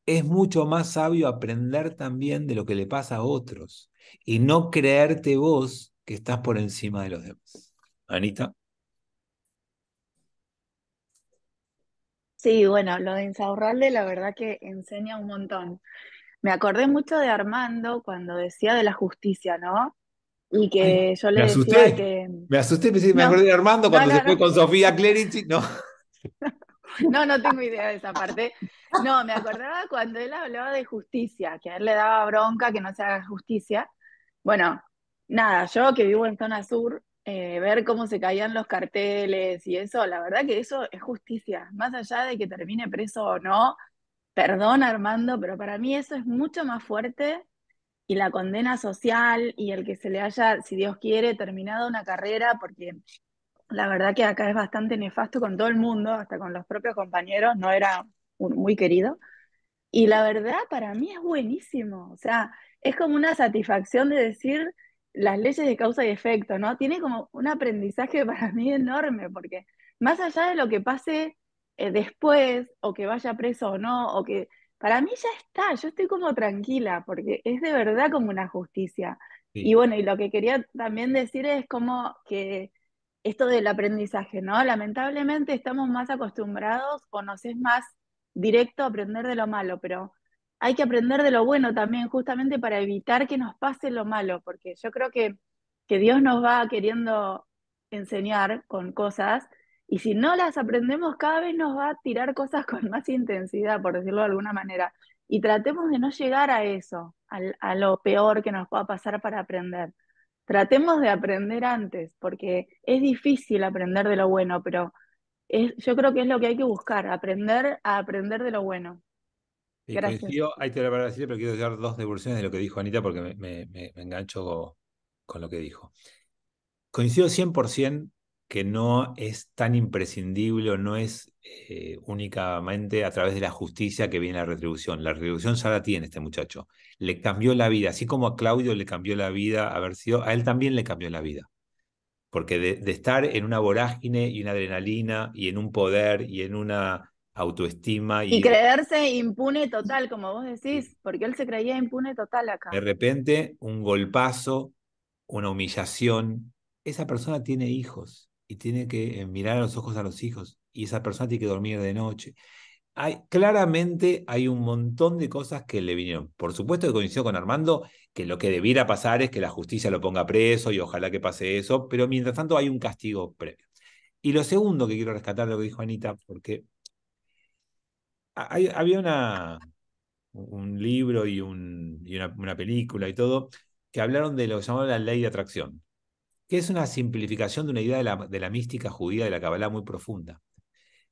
Es mucho más sabio aprender también de lo que le pasa a otros y no creerte vos que estás por encima de los demás. Anita. Sí, bueno, lo de Insaurralde la verdad que enseña un montón. Me acordé mucho de Armando cuando decía de la justicia, ¿no? Y que yo le me asusté, que. Me asusté, me, acordé de Armando cuando se fue con Sofía Clerici. No. *laughs* No, no tengo idea de esa parte. No, me acordaba cuando él hablaba de justicia, que a él le daba bronca que no se haga justicia. Bueno, nada, yo que vivo en zona sur, eh, ver cómo se caían los carteles y eso, la verdad que eso es justicia. Más allá de que termine preso o no, perdón Armando, pero para mí eso es mucho más fuerte y la condena social y el que se le haya, si Dios quiere, terminado una carrera, porque la verdad que acá es bastante nefasto con todo el mundo, hasta con los propios compañeros, no era muy querido. Y la verdad para mí es buenísimo, o sea, es como una satisfacción de decir las leyes de causa y efecto, ¿no? Tiene como un aprendizaje *laughs* para mí enorme, porque más allá de lo que pase eh, después, o que vaya preso o no, o que para mí ya está, yo estoy como tranquila, porque es de verdad como una justicia. Y bueno, y lo que quería también decir es como que esto del aprendizaje, ¿no? Lamentablemente estamos más acostumbrados o nos es más directo aprender de lo malo, pero hay que aprender de lo bueno también, justamente para evitar que nos pase lo malo, porque yo creo que, que Dios nos va queriendo enseñar con cosas y si no las aprendemos, cada vez nos va a tirar cosas con más intensidad, por decirlo de alguna manera. Y tratemos de no llegar a eso, a, lo peor que nos pueda pasar para aprender. Tratemos de aprender antes, porque es difícil aprender de lo bueno, pero es, yo creo que es lo que hay que buscar, aprender a aprender de lo bueno. Coincido, ahí te lo voy a decir, pero quiero dar dos devoluciones de lo que dijo Anita porque me, engancho con, con lo que dijo. Coincido 100% que no es tan imprescindible o no es eh, únicamente a través de la justicia que viene la retribución. La retribución ya la tiene este muchacho. Le cambió la vida, así como a Claudio le cambió la vida haber sido, a él también le cambió la vida. Porque de, estar en una vorágine y una adrenalina y en un poder y en una autoestima. Y, y creerse impune total, como vos decís, porque él se creía impune total acá. De repente, un golpazo, una humillación. Esa persona tiene hijos y tiene que eh, mirar a los ojos a los hijos y esa persona tiene que dormir de noche. Hay, claramente hay un montón de cosas que le vinieron. Por supuesto que coincidió con Armando que lo que debiera pasar es que la justicia lo ponga preso y ojalá que pase eso, pero mientras tanto hay un castigo previo. Y lo segundo que quiero rescatar de lo que dijo Anita, porque había una, un libro y, un, y una, película y todo que hablaron de lo que llamaba la ley de atracción que es una simplificación de una idea de la, mística judía, de la Kabbalah muy profunda,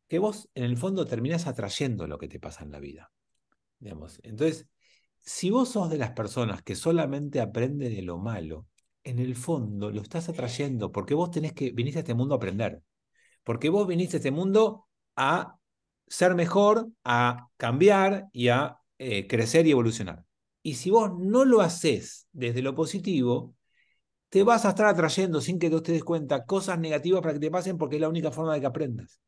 que vos en el fondo terminás atrayendo lo que te pasa en la vida. Entonces, si vos sos de las personas que solamente aprenden de lo malo, en el fondo lo estás atrayendo porque vos tenés que, viniste a este mundo a aprender, porque vos viniste a este mundo a ser mejor, a cambiar y a eh, crecer y evolucionar. Y si vos no lo haces desde lo positivo, te vas a estar atrayendo sin que tú te des cuenta cosas negativas para que te pasen porque es la única forma de que aprendas.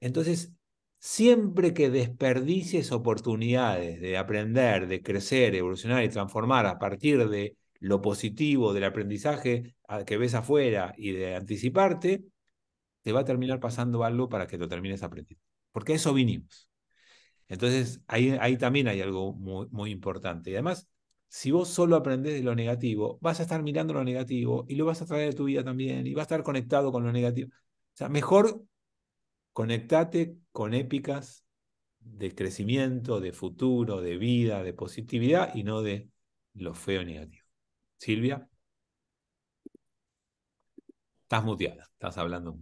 Entonces, siempre que desperdicies oportunidades de aprender, de crecer, evolucionar y transformar a partir de lo positivo del aprendizaje que ves afuera y de anticiparte, te va a terminar pasando algo para que lo termines aprendiendo. Porque a eso vinimos. Entonces, ahí, ahí también hay algo muy, muy importante. Y además, si vos solo aprendés de lo negativo, vas a estar mirando lo negativo y lo vas a traer de tu vida también y vas a estar conectado con lo negativo. O sea, mejor conectate con épicas de crecimiento, de futuro, de vida, de positividad y no de lo feo negativo. Silvia, estás muteada, estás hablando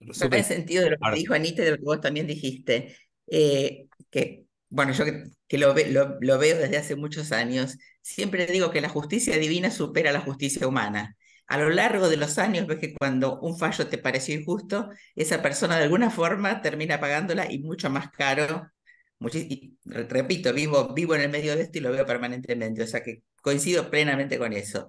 muteada. sentido de lo que dijo Anita y de lo que vos también dijiste, eh, que bueno, yo que, lo, veo desde hace muchos años, siempre digo que la justicia divina supera la justicia humana. A lo largo de los años ves que cuando un fallo te pareció injusto, esa persona de alguna forma termina pagándola y mucho más caro. repito, vivo, vivo en el medio de esto y lo veo permanentemente, o sea que coincido plenamente con eso.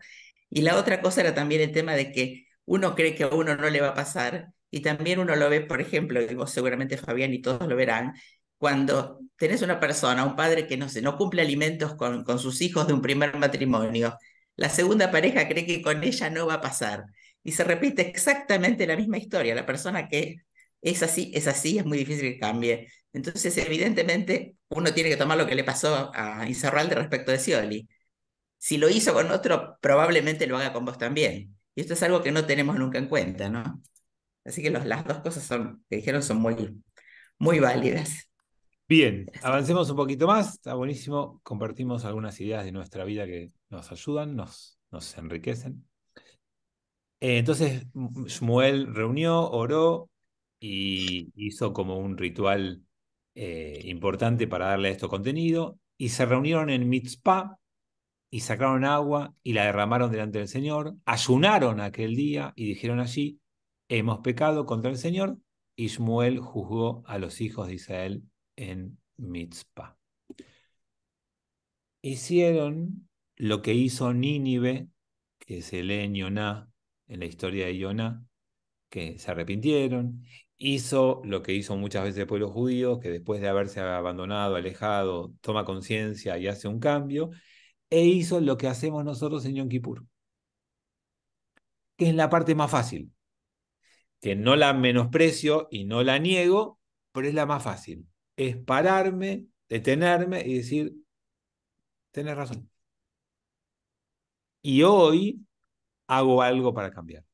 Y la otra cosa era también el tema de que uno cree que a uno no le va a pasar y también uno lo ve, por ejemplo, y seguramente Fabián y todos lo verán, cuando tenés una persona, un padre que no, sé, no cumple alimentos con, con sus hijos de un primer matrimonio, la segunda pareja cree que con ella no va a pasar. Y se repite exactamente la misma historia. La persona que es así, es así, es muy difícil que cambie. Entonces, evidentemente, uno tiene que tomar lo que le pasó a Isarralde respecto de Scioli. Si lo hizo con otro, probablemente lo haga con vos también. Y esto es algo que no tenemos nunca en cuenta, ¿no? Así que las dos cosas son, que dijeron son muy, muy válidas. Bien, avancemos un poquito más. Está buenísimo. Compartimos algunas ideas de nuestra vida que nos ayudan, nos, enriquecen. Eh, entonces, Shmuel reunió, oró y hizo como un ritual eh, importante para darle a esto contenido. Y se reunieron en Mitzpah y sacaron agua y la derramaron delante del Señor. Ayunaron aquel día y dijeron allí: Hemos pecado contra el Señor. Y Shmuel juzgó a los hijos de Israel en Mitzpah. Hicieron lo que hizo Nínive, que se lee en Yoná, en la historia de Yoná, que se arrepintieron. Hizo lo que hizo muchas veces el pueblo judío, que después de haberse abandonado, alejado, toma conciencia y hace un cambio. E hizo lo que hacemos nosotros en Yom Kippur, que es la parte más fácil, que no la menosprecio y no la niego, pero es la más fácil es pararme, detenerme y decir, tenés razón. Y hoy hago algo para cambiar.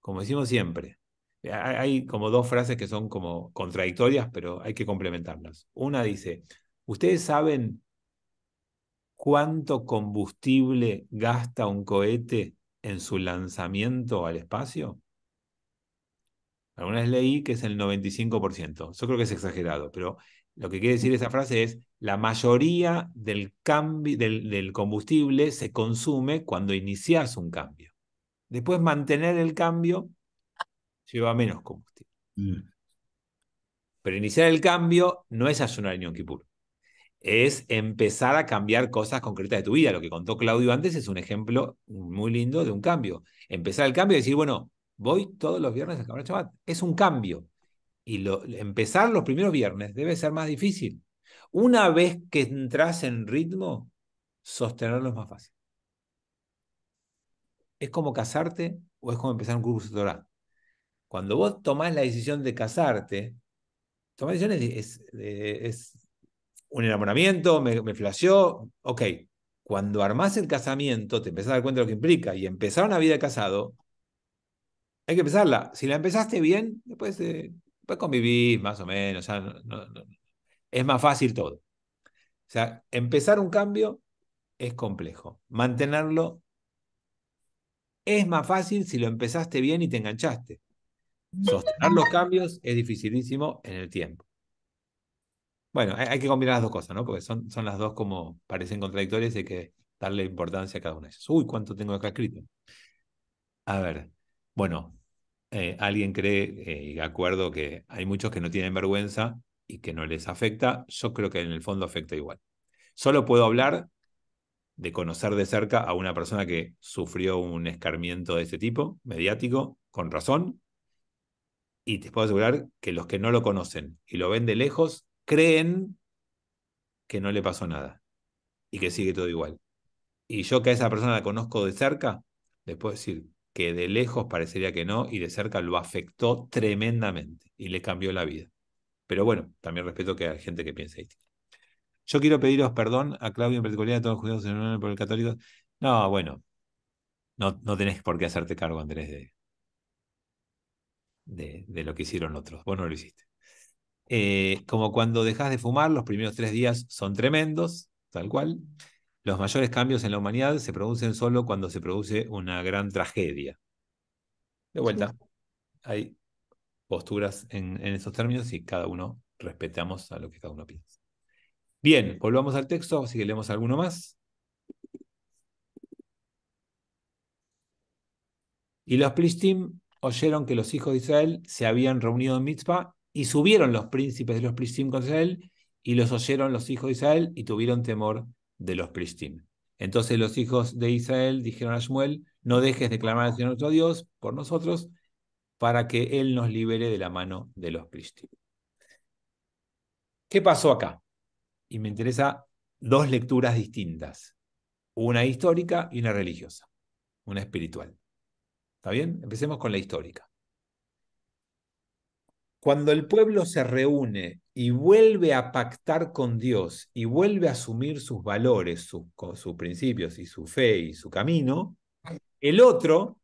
Como decimos siempre, hay como dos frases que son como contradictorias, pero hay que complementarlas. Una dice, ¿ustedes saben cuánto combustible gasta un cohete en su lanzamiento al espacio? Alguna vez leí que es el 95%. Yo creo que es exagerado, pero lo que quiere decir esa frase es, la mayoría del, cambio, del, combustible se consume cuando inicias un cambio. Después mantener el cambio lleva menos combustible. Mm. Pero iniciar el cambio no es ayunar en Yom Kippur. Es empezar a cambiar cosas concretas de tu vida. Lo que contó Claudio antes es un ejemplo muy lindo de un cambio. Empezar el cambio y decir, bueno, voy todos los viernes a chabat. Es un cambio y empezar los primeros viernes debe ser más difícil. Una vez que entras en ritmo, sostenerlo es más fácil. Es como casarte o es como empezar un curso de Cuando vos tomás la decisión de casarte, tomar decisiones eh, es, un enamoramiento, me, me flasheó, ok. Cuando armás el casamiento, te empezás a dar cuenta de lo que implica y empezar una vida de casado, hay que empezarla. Si la empezaste bien, después eh, pues convivís, más o menos, es más fácil todo. O sea, empezar un cambio es complejo. Mantenerlo es más fácil si lo empezaste bien y te enganchaste. Sostener los cambios es dificilísimo en el tiempo. Bueno, hay, que combinar las dos cosas, ¿no? Porque son, son las dos como parecen contradictorias y hay que darle importancia a cada una de ellas. Uy, ¿cuánto tengo acá escrito? A ver, bueno, eh, alguien cree, y eh, de acuerdo, que hay muchos que no tienen vergüenza y que no les afecta, yo creo que en el fondo afecta igual. Solo puedo hablar de conocer de cerca a una persona que sufrió un escarmiento de este tipo, mediático, con razón, y te puedo asegurar que los que no lo conocen y lo ven de lejos creen que no le pasó nada y que sigue todo igual. Y yo que a esa persona la conozco de cerca, les puedo decir, que de lejos parecería que no y de cerca lo afectó tremendamente y le cambió la vida. Pero bueno, también respeto que hay gente que piense ahí. Yo quiero pediros perdón a Claudio en particular, a todos los judíos en por el católico. No, bueno, no, no tenés por qué hacerte cargo, Andrés, de, de, lo que hicieron otros. Vos no lo hiciste. Eh, como cuando dejas de fumar, los primeros tres días son tremendos, tal cual. Los mayores cambios en la humanidad se producen solo cuando se produce una gran tragedia. De vuelta, hay posturas en, esos términos y cada uno respetamos a lo que cada uno piensa. Bien, volvamos al texto, así que leemos alguno más. Y los Plishtim oyeron que los hijos de Israel se habían reunido en mitzvah y subieron los príncipes de los Plishtim con Israel y los oyeron los hijos de Israel y tuvieron temor de los Entonces los hijos de Israel dijeron a Shmuel, no dejes de clamar al Señor nuestro Dios por nosotros, para que Él nos libere de la mano de los Prishtim. ¿Qué pasó acá? Y me interesa dos lecturas distintas, una histórica y una religiosa, una espiritual. ¿Está bien? Empecemos con la histórica. Cuando el pueblo se reúne y vuelve a pactar con Dios y vuelve a asumir sus valores, sus, principios y su fe y su camino, el otro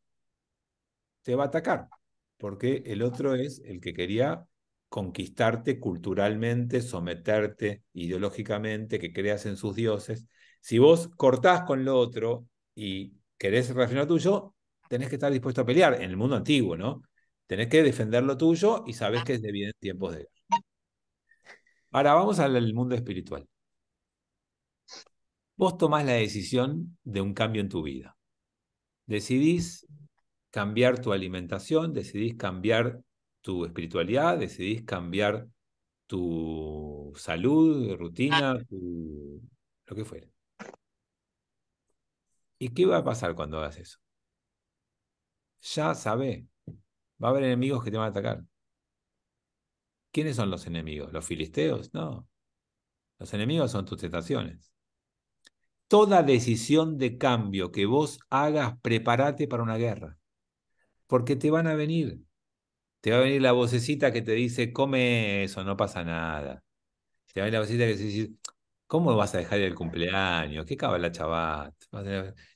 te va a atacar, porque el otro es el que quería conquistarte culturalmente, someterte ideológicamente, que creas en sus dioses. Si vos cortás con lo otro y querés refinar tuyo, tenés que estar dispuesto a pelear en el mundo antiguo, ¿no? Tenés que defender lo tuyo y sabes ah. que es de en tiempos de guerra. Ahora vamos al mundo espiritual. Vos tomás la decisión de un cambio en tu vida. Decidís cambiar tu alimentación, decidís cambiar tu espiritualidad, decidís cambiar tu salud, rutina, ah. lo que fuera. ¿Y qué va a pasar cuando hagas eso? Ya sabes. Va a haber enemigos que te van a atacar. ¿Quiénes son los enemigos? ¿Los filisteos? No. Los enemigos son tus tentaciones. Toda decisión de cambio que vos hagas, prepárate para una guerra. Porque te van a venir. Te va a venir la vocecita que te dice, come eso, no pasa nada. Te va a venir la vocecita que te dice, ¿Cómo vas a dejar el cumpleaños? ¿Qué cabala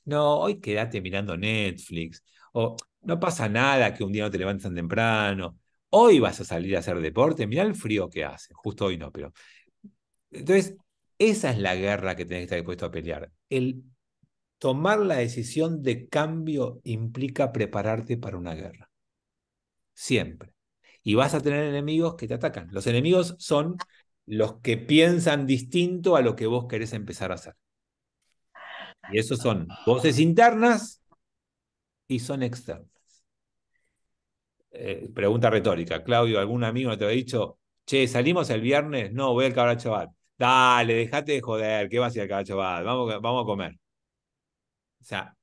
No, hoy quédate mirando Netflix. O no pasa nada que un día no te levantes tan temprano. Hoy vas a salir a hacer deporte. Mirá el frío que hace. Justo hoy no, pero. Entonces, esa es la guerra que tenés que estar dispuesto a pelear. El tomar la decisión de cambio implica prepararte para una guerra. Siempre. Y vas a tener enemigos que te atacan. Los enemigos son los que piensan distinto a lo que vos querés empezar a hacer. Y esos son voces internas y son externas. Eh, pregunta retórica. Claudio, ¿algún amigo te ha dicho, che, salimos el viernes? No, voy al cabracho Dale, dejate de joder, ¿qué vas a ir al cabracho Vamos, a comer. O sea,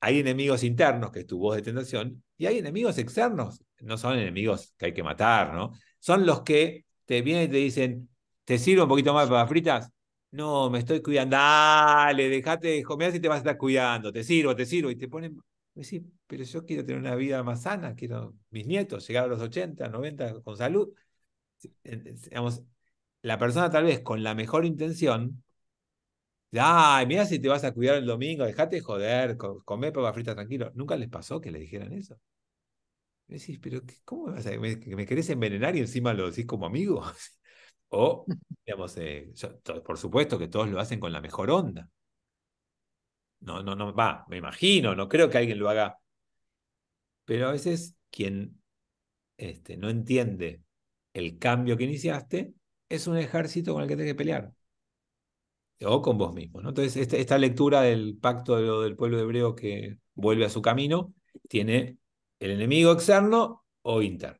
hay enemigos internos, que es tu voz de tentación, y hay enemigos externos. No son enemigos que hay que matar, ¿no? Son los que te vienen y te dicen, ¿te sirve un poquito más de papas fritas? No, me estoy cuidando. Dale, dejate de joder, si te vas a estar cuidando. Te sirvo, te sirvo. Y te ponen decís, pero yo quiero tener una vida más sana, quiero mis nietos llegar a los 80, 90 con salud. la persona tal vez con la mejor intención, ay, mira si te vas a cuidar el domingo, dejate de joder, comer papas fritas tranquilo. Nunca les pasó que le dijeran eso. Me decís, pero ¿cómo me vas a me querés envenenar y encima lo decís como amigo? *laughs* o, digamos, eh, por supuesto que todos lo hacen con la mejor onda. No, no, no, va, me imagino, no creo que alguien lo haga. Pero a veces quien este, no entiende el cambio que iniciaste es un ejército con el que tenés que pelear. O con vos mismo. Entonces, este, esta, lectura del pacto del pueblo hebreo que vuelve a su camino tiene el enemigo externo o interno.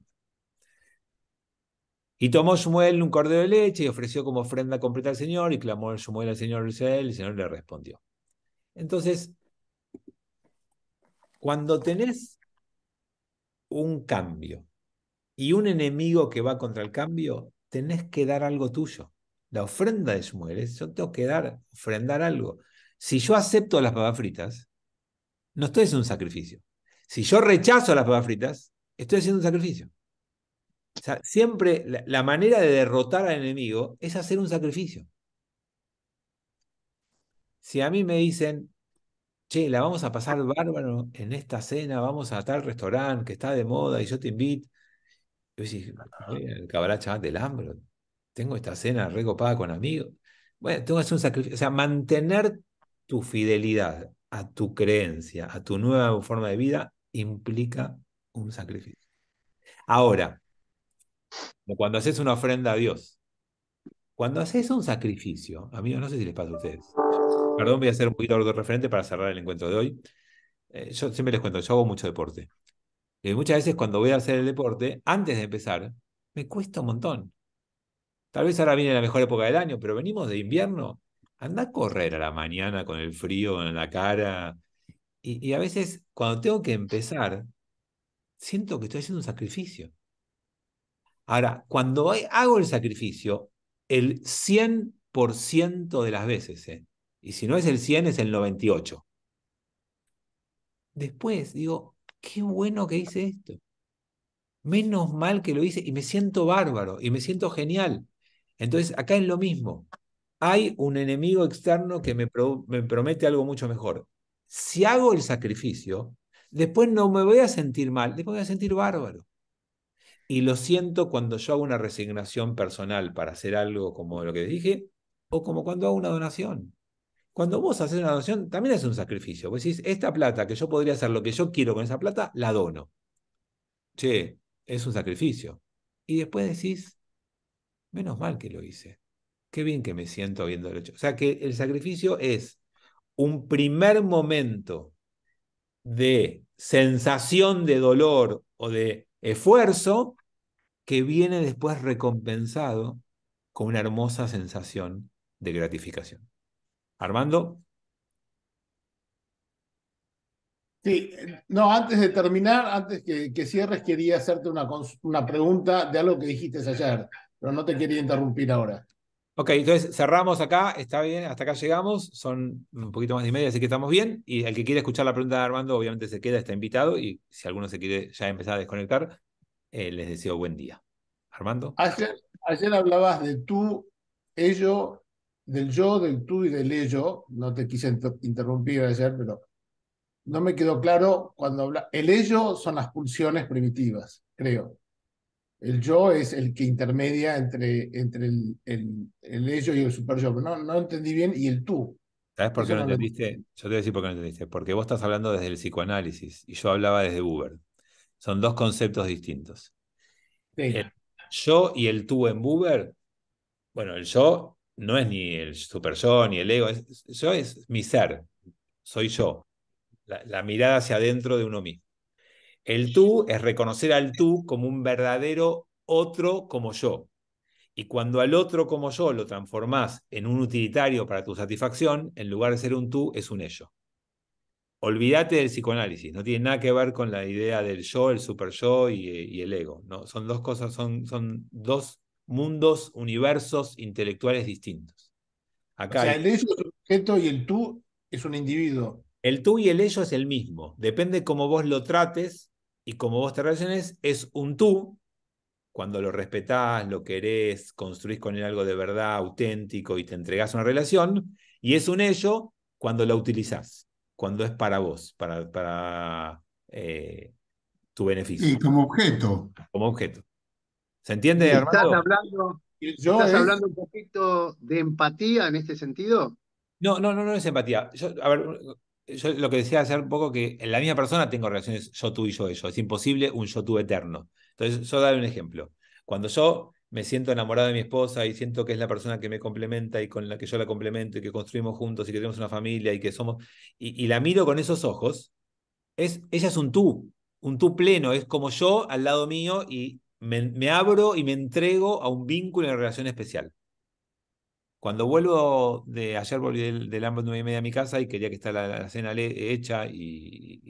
Y tomó Shmuel un cordero de leche y ofreció como ofrenda completa al Señor y clamó Shmuel al Señor y el Señor le respondió. Entonces, cuando tenés un cambio y un enemigo que va contra el cambio, tenés que dar algo tuyo. La ofrenda de Shmuel es, yo tengo que dar, ofrendar algo. Si yo acepto las papas fritas, no estoy haciendo un sacrificio. Si yo rechazo las papas fritas, estoy haciendo un sacrificio. sea, siempre la manera de derrotar al enemigo es hacer un sacrificio. Si a mí me dicen, che, la vamos a pasar bárbaro en esta cena, vamos a tal restaurante que está de moda y yo te invito. Yo digo, el cabracha del hambre, tengo esta cena recopada con amigos. Bueno, tengo que hacer un sacrificio, o sea, mantener tu fidelidad a tu creencia, a tu nueva forma de vida, implica un sacrificio. Ahora, cuando haces una ofrenda a Dios, cuando haces un sacrificio, amigos, no sé si les pasa a ustedes, Perdón, voy a hacer un poquito de referente para cerrar el encuentro de hoy. Eh, yo siempre les cuento, yo hago mucho deporte. Y muchas veces cuando voy a hacer el deporte, antes de empezar, me cuesta un montón. Tal vez ahora viene la mejor época del año, pero venimos de invierno. Anda a correr a la mañana con el frío en la cara. Y, y a veces cuando tengo que empezar, siento que estoy haciendo un sacrificio. Ahora, cuando hago el sacrificio, el 100% de las veces, ¿eh? Y si no es el 100, es el 98. Después digo, qué bueno que hice esto. Menos mal que lo hice y me siento bárbaro y me siento genial. Entonces, acá es lo mismo. Hay un enemigo externo que me, promete algo mucho mejor. Si hago el sacrificio, después no me voy a sentir mal, después me voy a sentir bárbaro. Y lo siento cuando yo hago una resignación personal para hacer algo como lo que dije, o como cuando hago una donación. Cuando vos haces una donación, también es un sacrificio. Vos decís, esta plata que yo podría hacer lo que yo quiero con esa plata, la dono. Che, es un sacrificio. Y después decís, menos mal que lo hice. Qué bien que me siento habiendo hecho. O sea que el sacrificio es un primer momento de sensación de dolor o de esfuerzo que viene después recompensado con una hermosa sensación de gratificación. Armando. Sí, no, antes de terminar, antes que, cierres, quería hacerte una, una pregunta de algo que dijiste ayer, pero no te quería interrumpir ahora. Ok, entonces cerramos acá, está bien, hasta acá llegamos, son un poquito más de media, así que estamos bien. Y el que quiere escuchar la pregunta de Armando, obviamente se queda, está invitado, y si alguno se quiere ya empezar a desconectar, eh, les deseo buen día. Armando. Ayer, ayer hablabas de tú, ello del yo, del tú y del ello, no te quise interrumpir ayer, pero no me quedó claro cuando habla. El ello son las pulsiones primitivas, creo. El yo es el que intermedia entre, entre el, el, ello y el super yo, no, no entendí bien, y el tú. ¿Sabes por qué no entendiste? Yo te voy a decir por qué no entendiste. Porque vos estás hablando desde el psicoanálisis y yo hablaba desde Uber. Son dos conceptos distintos. El yo y el tú en Uber, bueno, el yo no es ni el super yo, ni el ego, es, yo es mi ser, soy yo, la, mirada hacia adentro de uno mismo. El tú es reconocer al tú como un verdadero otro como yo. Y cuando al otro como yo lo transformás en un utilitario para tu satisfacción, en lugar de ser un tú, es un ello. Olvídate del psicoanálisis, no tiene nada que ver con la idea del yo, el super yo y, eh, el ego. ¿no? Son dos cosas, son, son dos mundos, universos intelectuales distintos. Acá o sea, el ello es un objeto y el tú es un individuo. El tú y el ello es el mismo. Depende cómo vos lo trates y cómo vos te relaciones, es un tú. Cuando lo respetás, lo querés, construís con él algo de verdad, auténtico y te entregás una relación. Y es un ello cuando lo utilizás, cuando es para vos, para, para eh, tu beneficio. Y como objeto. Como objeto. ¿Se entiende, ¿Estás Hablando, ¿Estás eh, hablando un poquito de empatía en este sentido? No, no, no, no es empatía. a ver, yo lo que decía hace un poco que en la misma persona tengo relaciones yo tú y yo eso Es imposible un yo tú eterno. Entonces, yo daré un ejemplo. Cuando yo me siento enamorado de mi esposa y siento que es la persona que me complementa y con la que yo la complemento y que construimos juntos y que tenemos una familia y que somos, y, y la miro con esos ojos, es, ella es un tú, un tú pleno, es como yo al lado mío y me, abro y me entrego a un vínculo y una relación especial. Cuando vuelvo de ayer, volví del, del nueve y media a mi casa y quería que esté la, cena hecha y,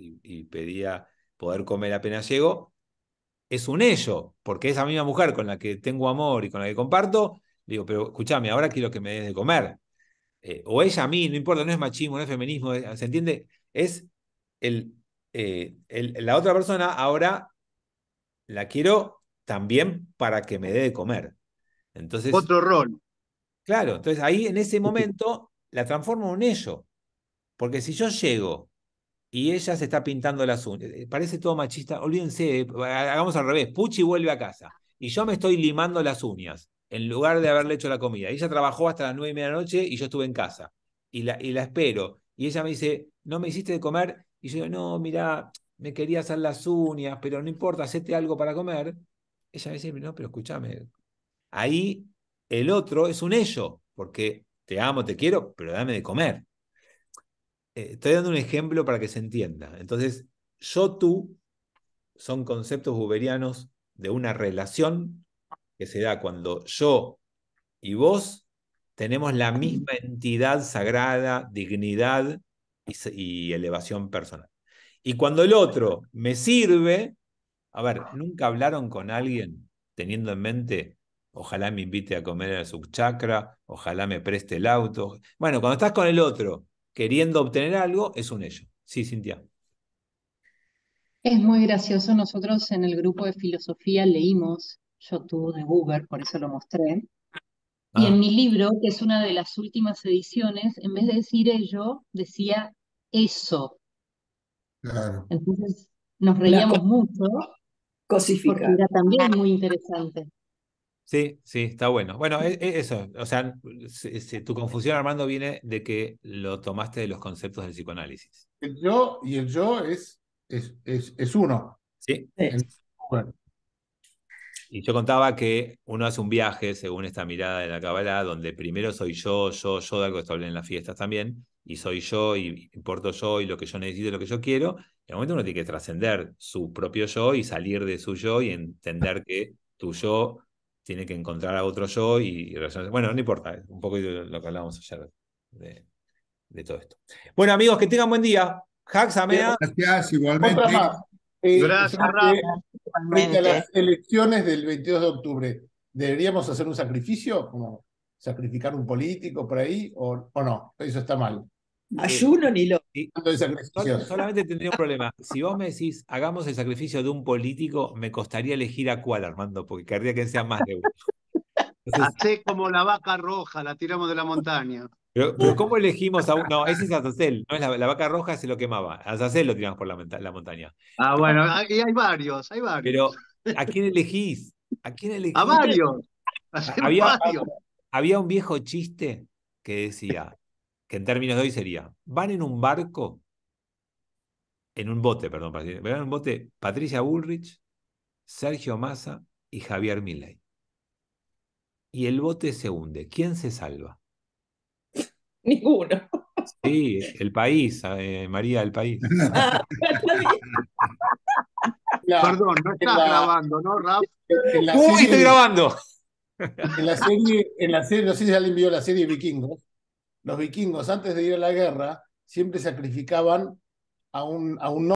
pedía poder comer apenas llego, es un ello, porque esa misma mujer con la que tengo amor y con la que comparto, digo, pero escúchame, ahora quiero que me des de comer. Eh, o ella a mí, no importa, no es machismo, no es feminismo, eh, ¿se entiende? Es eh, la otra persona ahora la quiero también para que me dé de comer. Entonces, Otro rol. Claro, entonces ahí en ese momento la transformo en ello. Porque si yo llego y ella se está pintando las uñas, eh, eh, parece todo machista, olvídense, eh, hagamos al revés, Puchi vuelve a casa y yo me estoy limando las uñas en lugar de haberle hecho la comida. Ella trabajó hasta las nueve y media de la noche y yo estuve en casa y la, y la espero. Y ella me dice, no me hiciste de comer. Y yo digo, no, mira, me quería hacer las uñas, pero no importa, hacete algo para comer. Ella va decir, no, pero escúchame. Ahí el otro es un ello, porque te amo, te quiero, pero dame de comer. Eh, estoy dando un ejemplo para que se entienda. Entonces, yo, tú, son conceptos uberianos de una relación que se da cuando yo y vos tenemos la misma entidad sagrada, dignidad y elevación personal. Y cuando el otro me sirve, a ver, ¿nunca hablaron con alguien teniendo en mente, ojalá me invite a comer a su chakra, ojalá me preste el auto? Bueno, cuando estás con el otro queriendo obtener algo, es un ello. Sí, Cintia. Es muy gracioso. Nosotros en el grupo de filosofía leímos Yo tú de Uber por eso lo mostré. Y ah. en mi libro, que es una de las últimas ediciones, en vez de decir ello, decía eso. Entonces nos reíamos mucho también ah. muy interesante. Sí, sí, está bueno. Bueno, e, e, eso, o sea, tu confusión, Armando, viene de que lo tomaste de los conceptos del psicoanálisis. El yo y el yo es, es, uno. Sí. Y yo contaba que uno hace un viaje, según esta mirada de la Kabbalah, donde primero soy yo, yo, yo, de algo que en las fiestas también, y soy yo, y importo yo, y lo que yo necesito, y lo que yo quiero, en momento uno tiene que trascender su propio yo y salir de su yo y entender que tu yo tiene que encontrar a otro yo y, Bueno, no importa, un poco lo que hablábamos ayer de, todo esto. Bueno, amigos, que tengan buen día. Haxamea Gracias, igualmente. Eh, gracias, Frente las elecciones del 22 de octubre, ¿deberíamos hacer un sacrificio? ¿Como sacrificar un político por ahí o no? Eso está mal. Ayuno ni lo. Solamente tendría un problema. Si vos me decís, hagamos el sacrificio de un político, me costaría elegir a cuál, Armando, porque querría que sea más de uno. Hacé como la vaca roja, la tiramos de la montaña. ¿cómo elegimos a uno? No, ese es Azazel, la, vaca roja, se lo quemaba. Azazel lo tiramos por la, montaña. Ah, bueno, hay, hay varios, hay varios. Pero, ¿a quién elegís? ¿A quién elegís? A Había, *laughs* varios. había un viejo chiste que decía, en términos de hoy sería, van en un barco, en un bote, perdón, van en un bote Patricia Bullrich, Sergio Massa y Javier Milley Y el bote se hunde. ¿Quién se salva? *laughs* Ninguno. Sí, el país, eh, María, el país. *laughs* Ah, *laughs* perdón, no estás grabando, ¿no, Raf? Uy, estoy grabando! En la, serie, en la serie, no sé si alguien vio la serie Vikingos los vikingos antes de ir a la guerra siempre sacrificaban a un, a un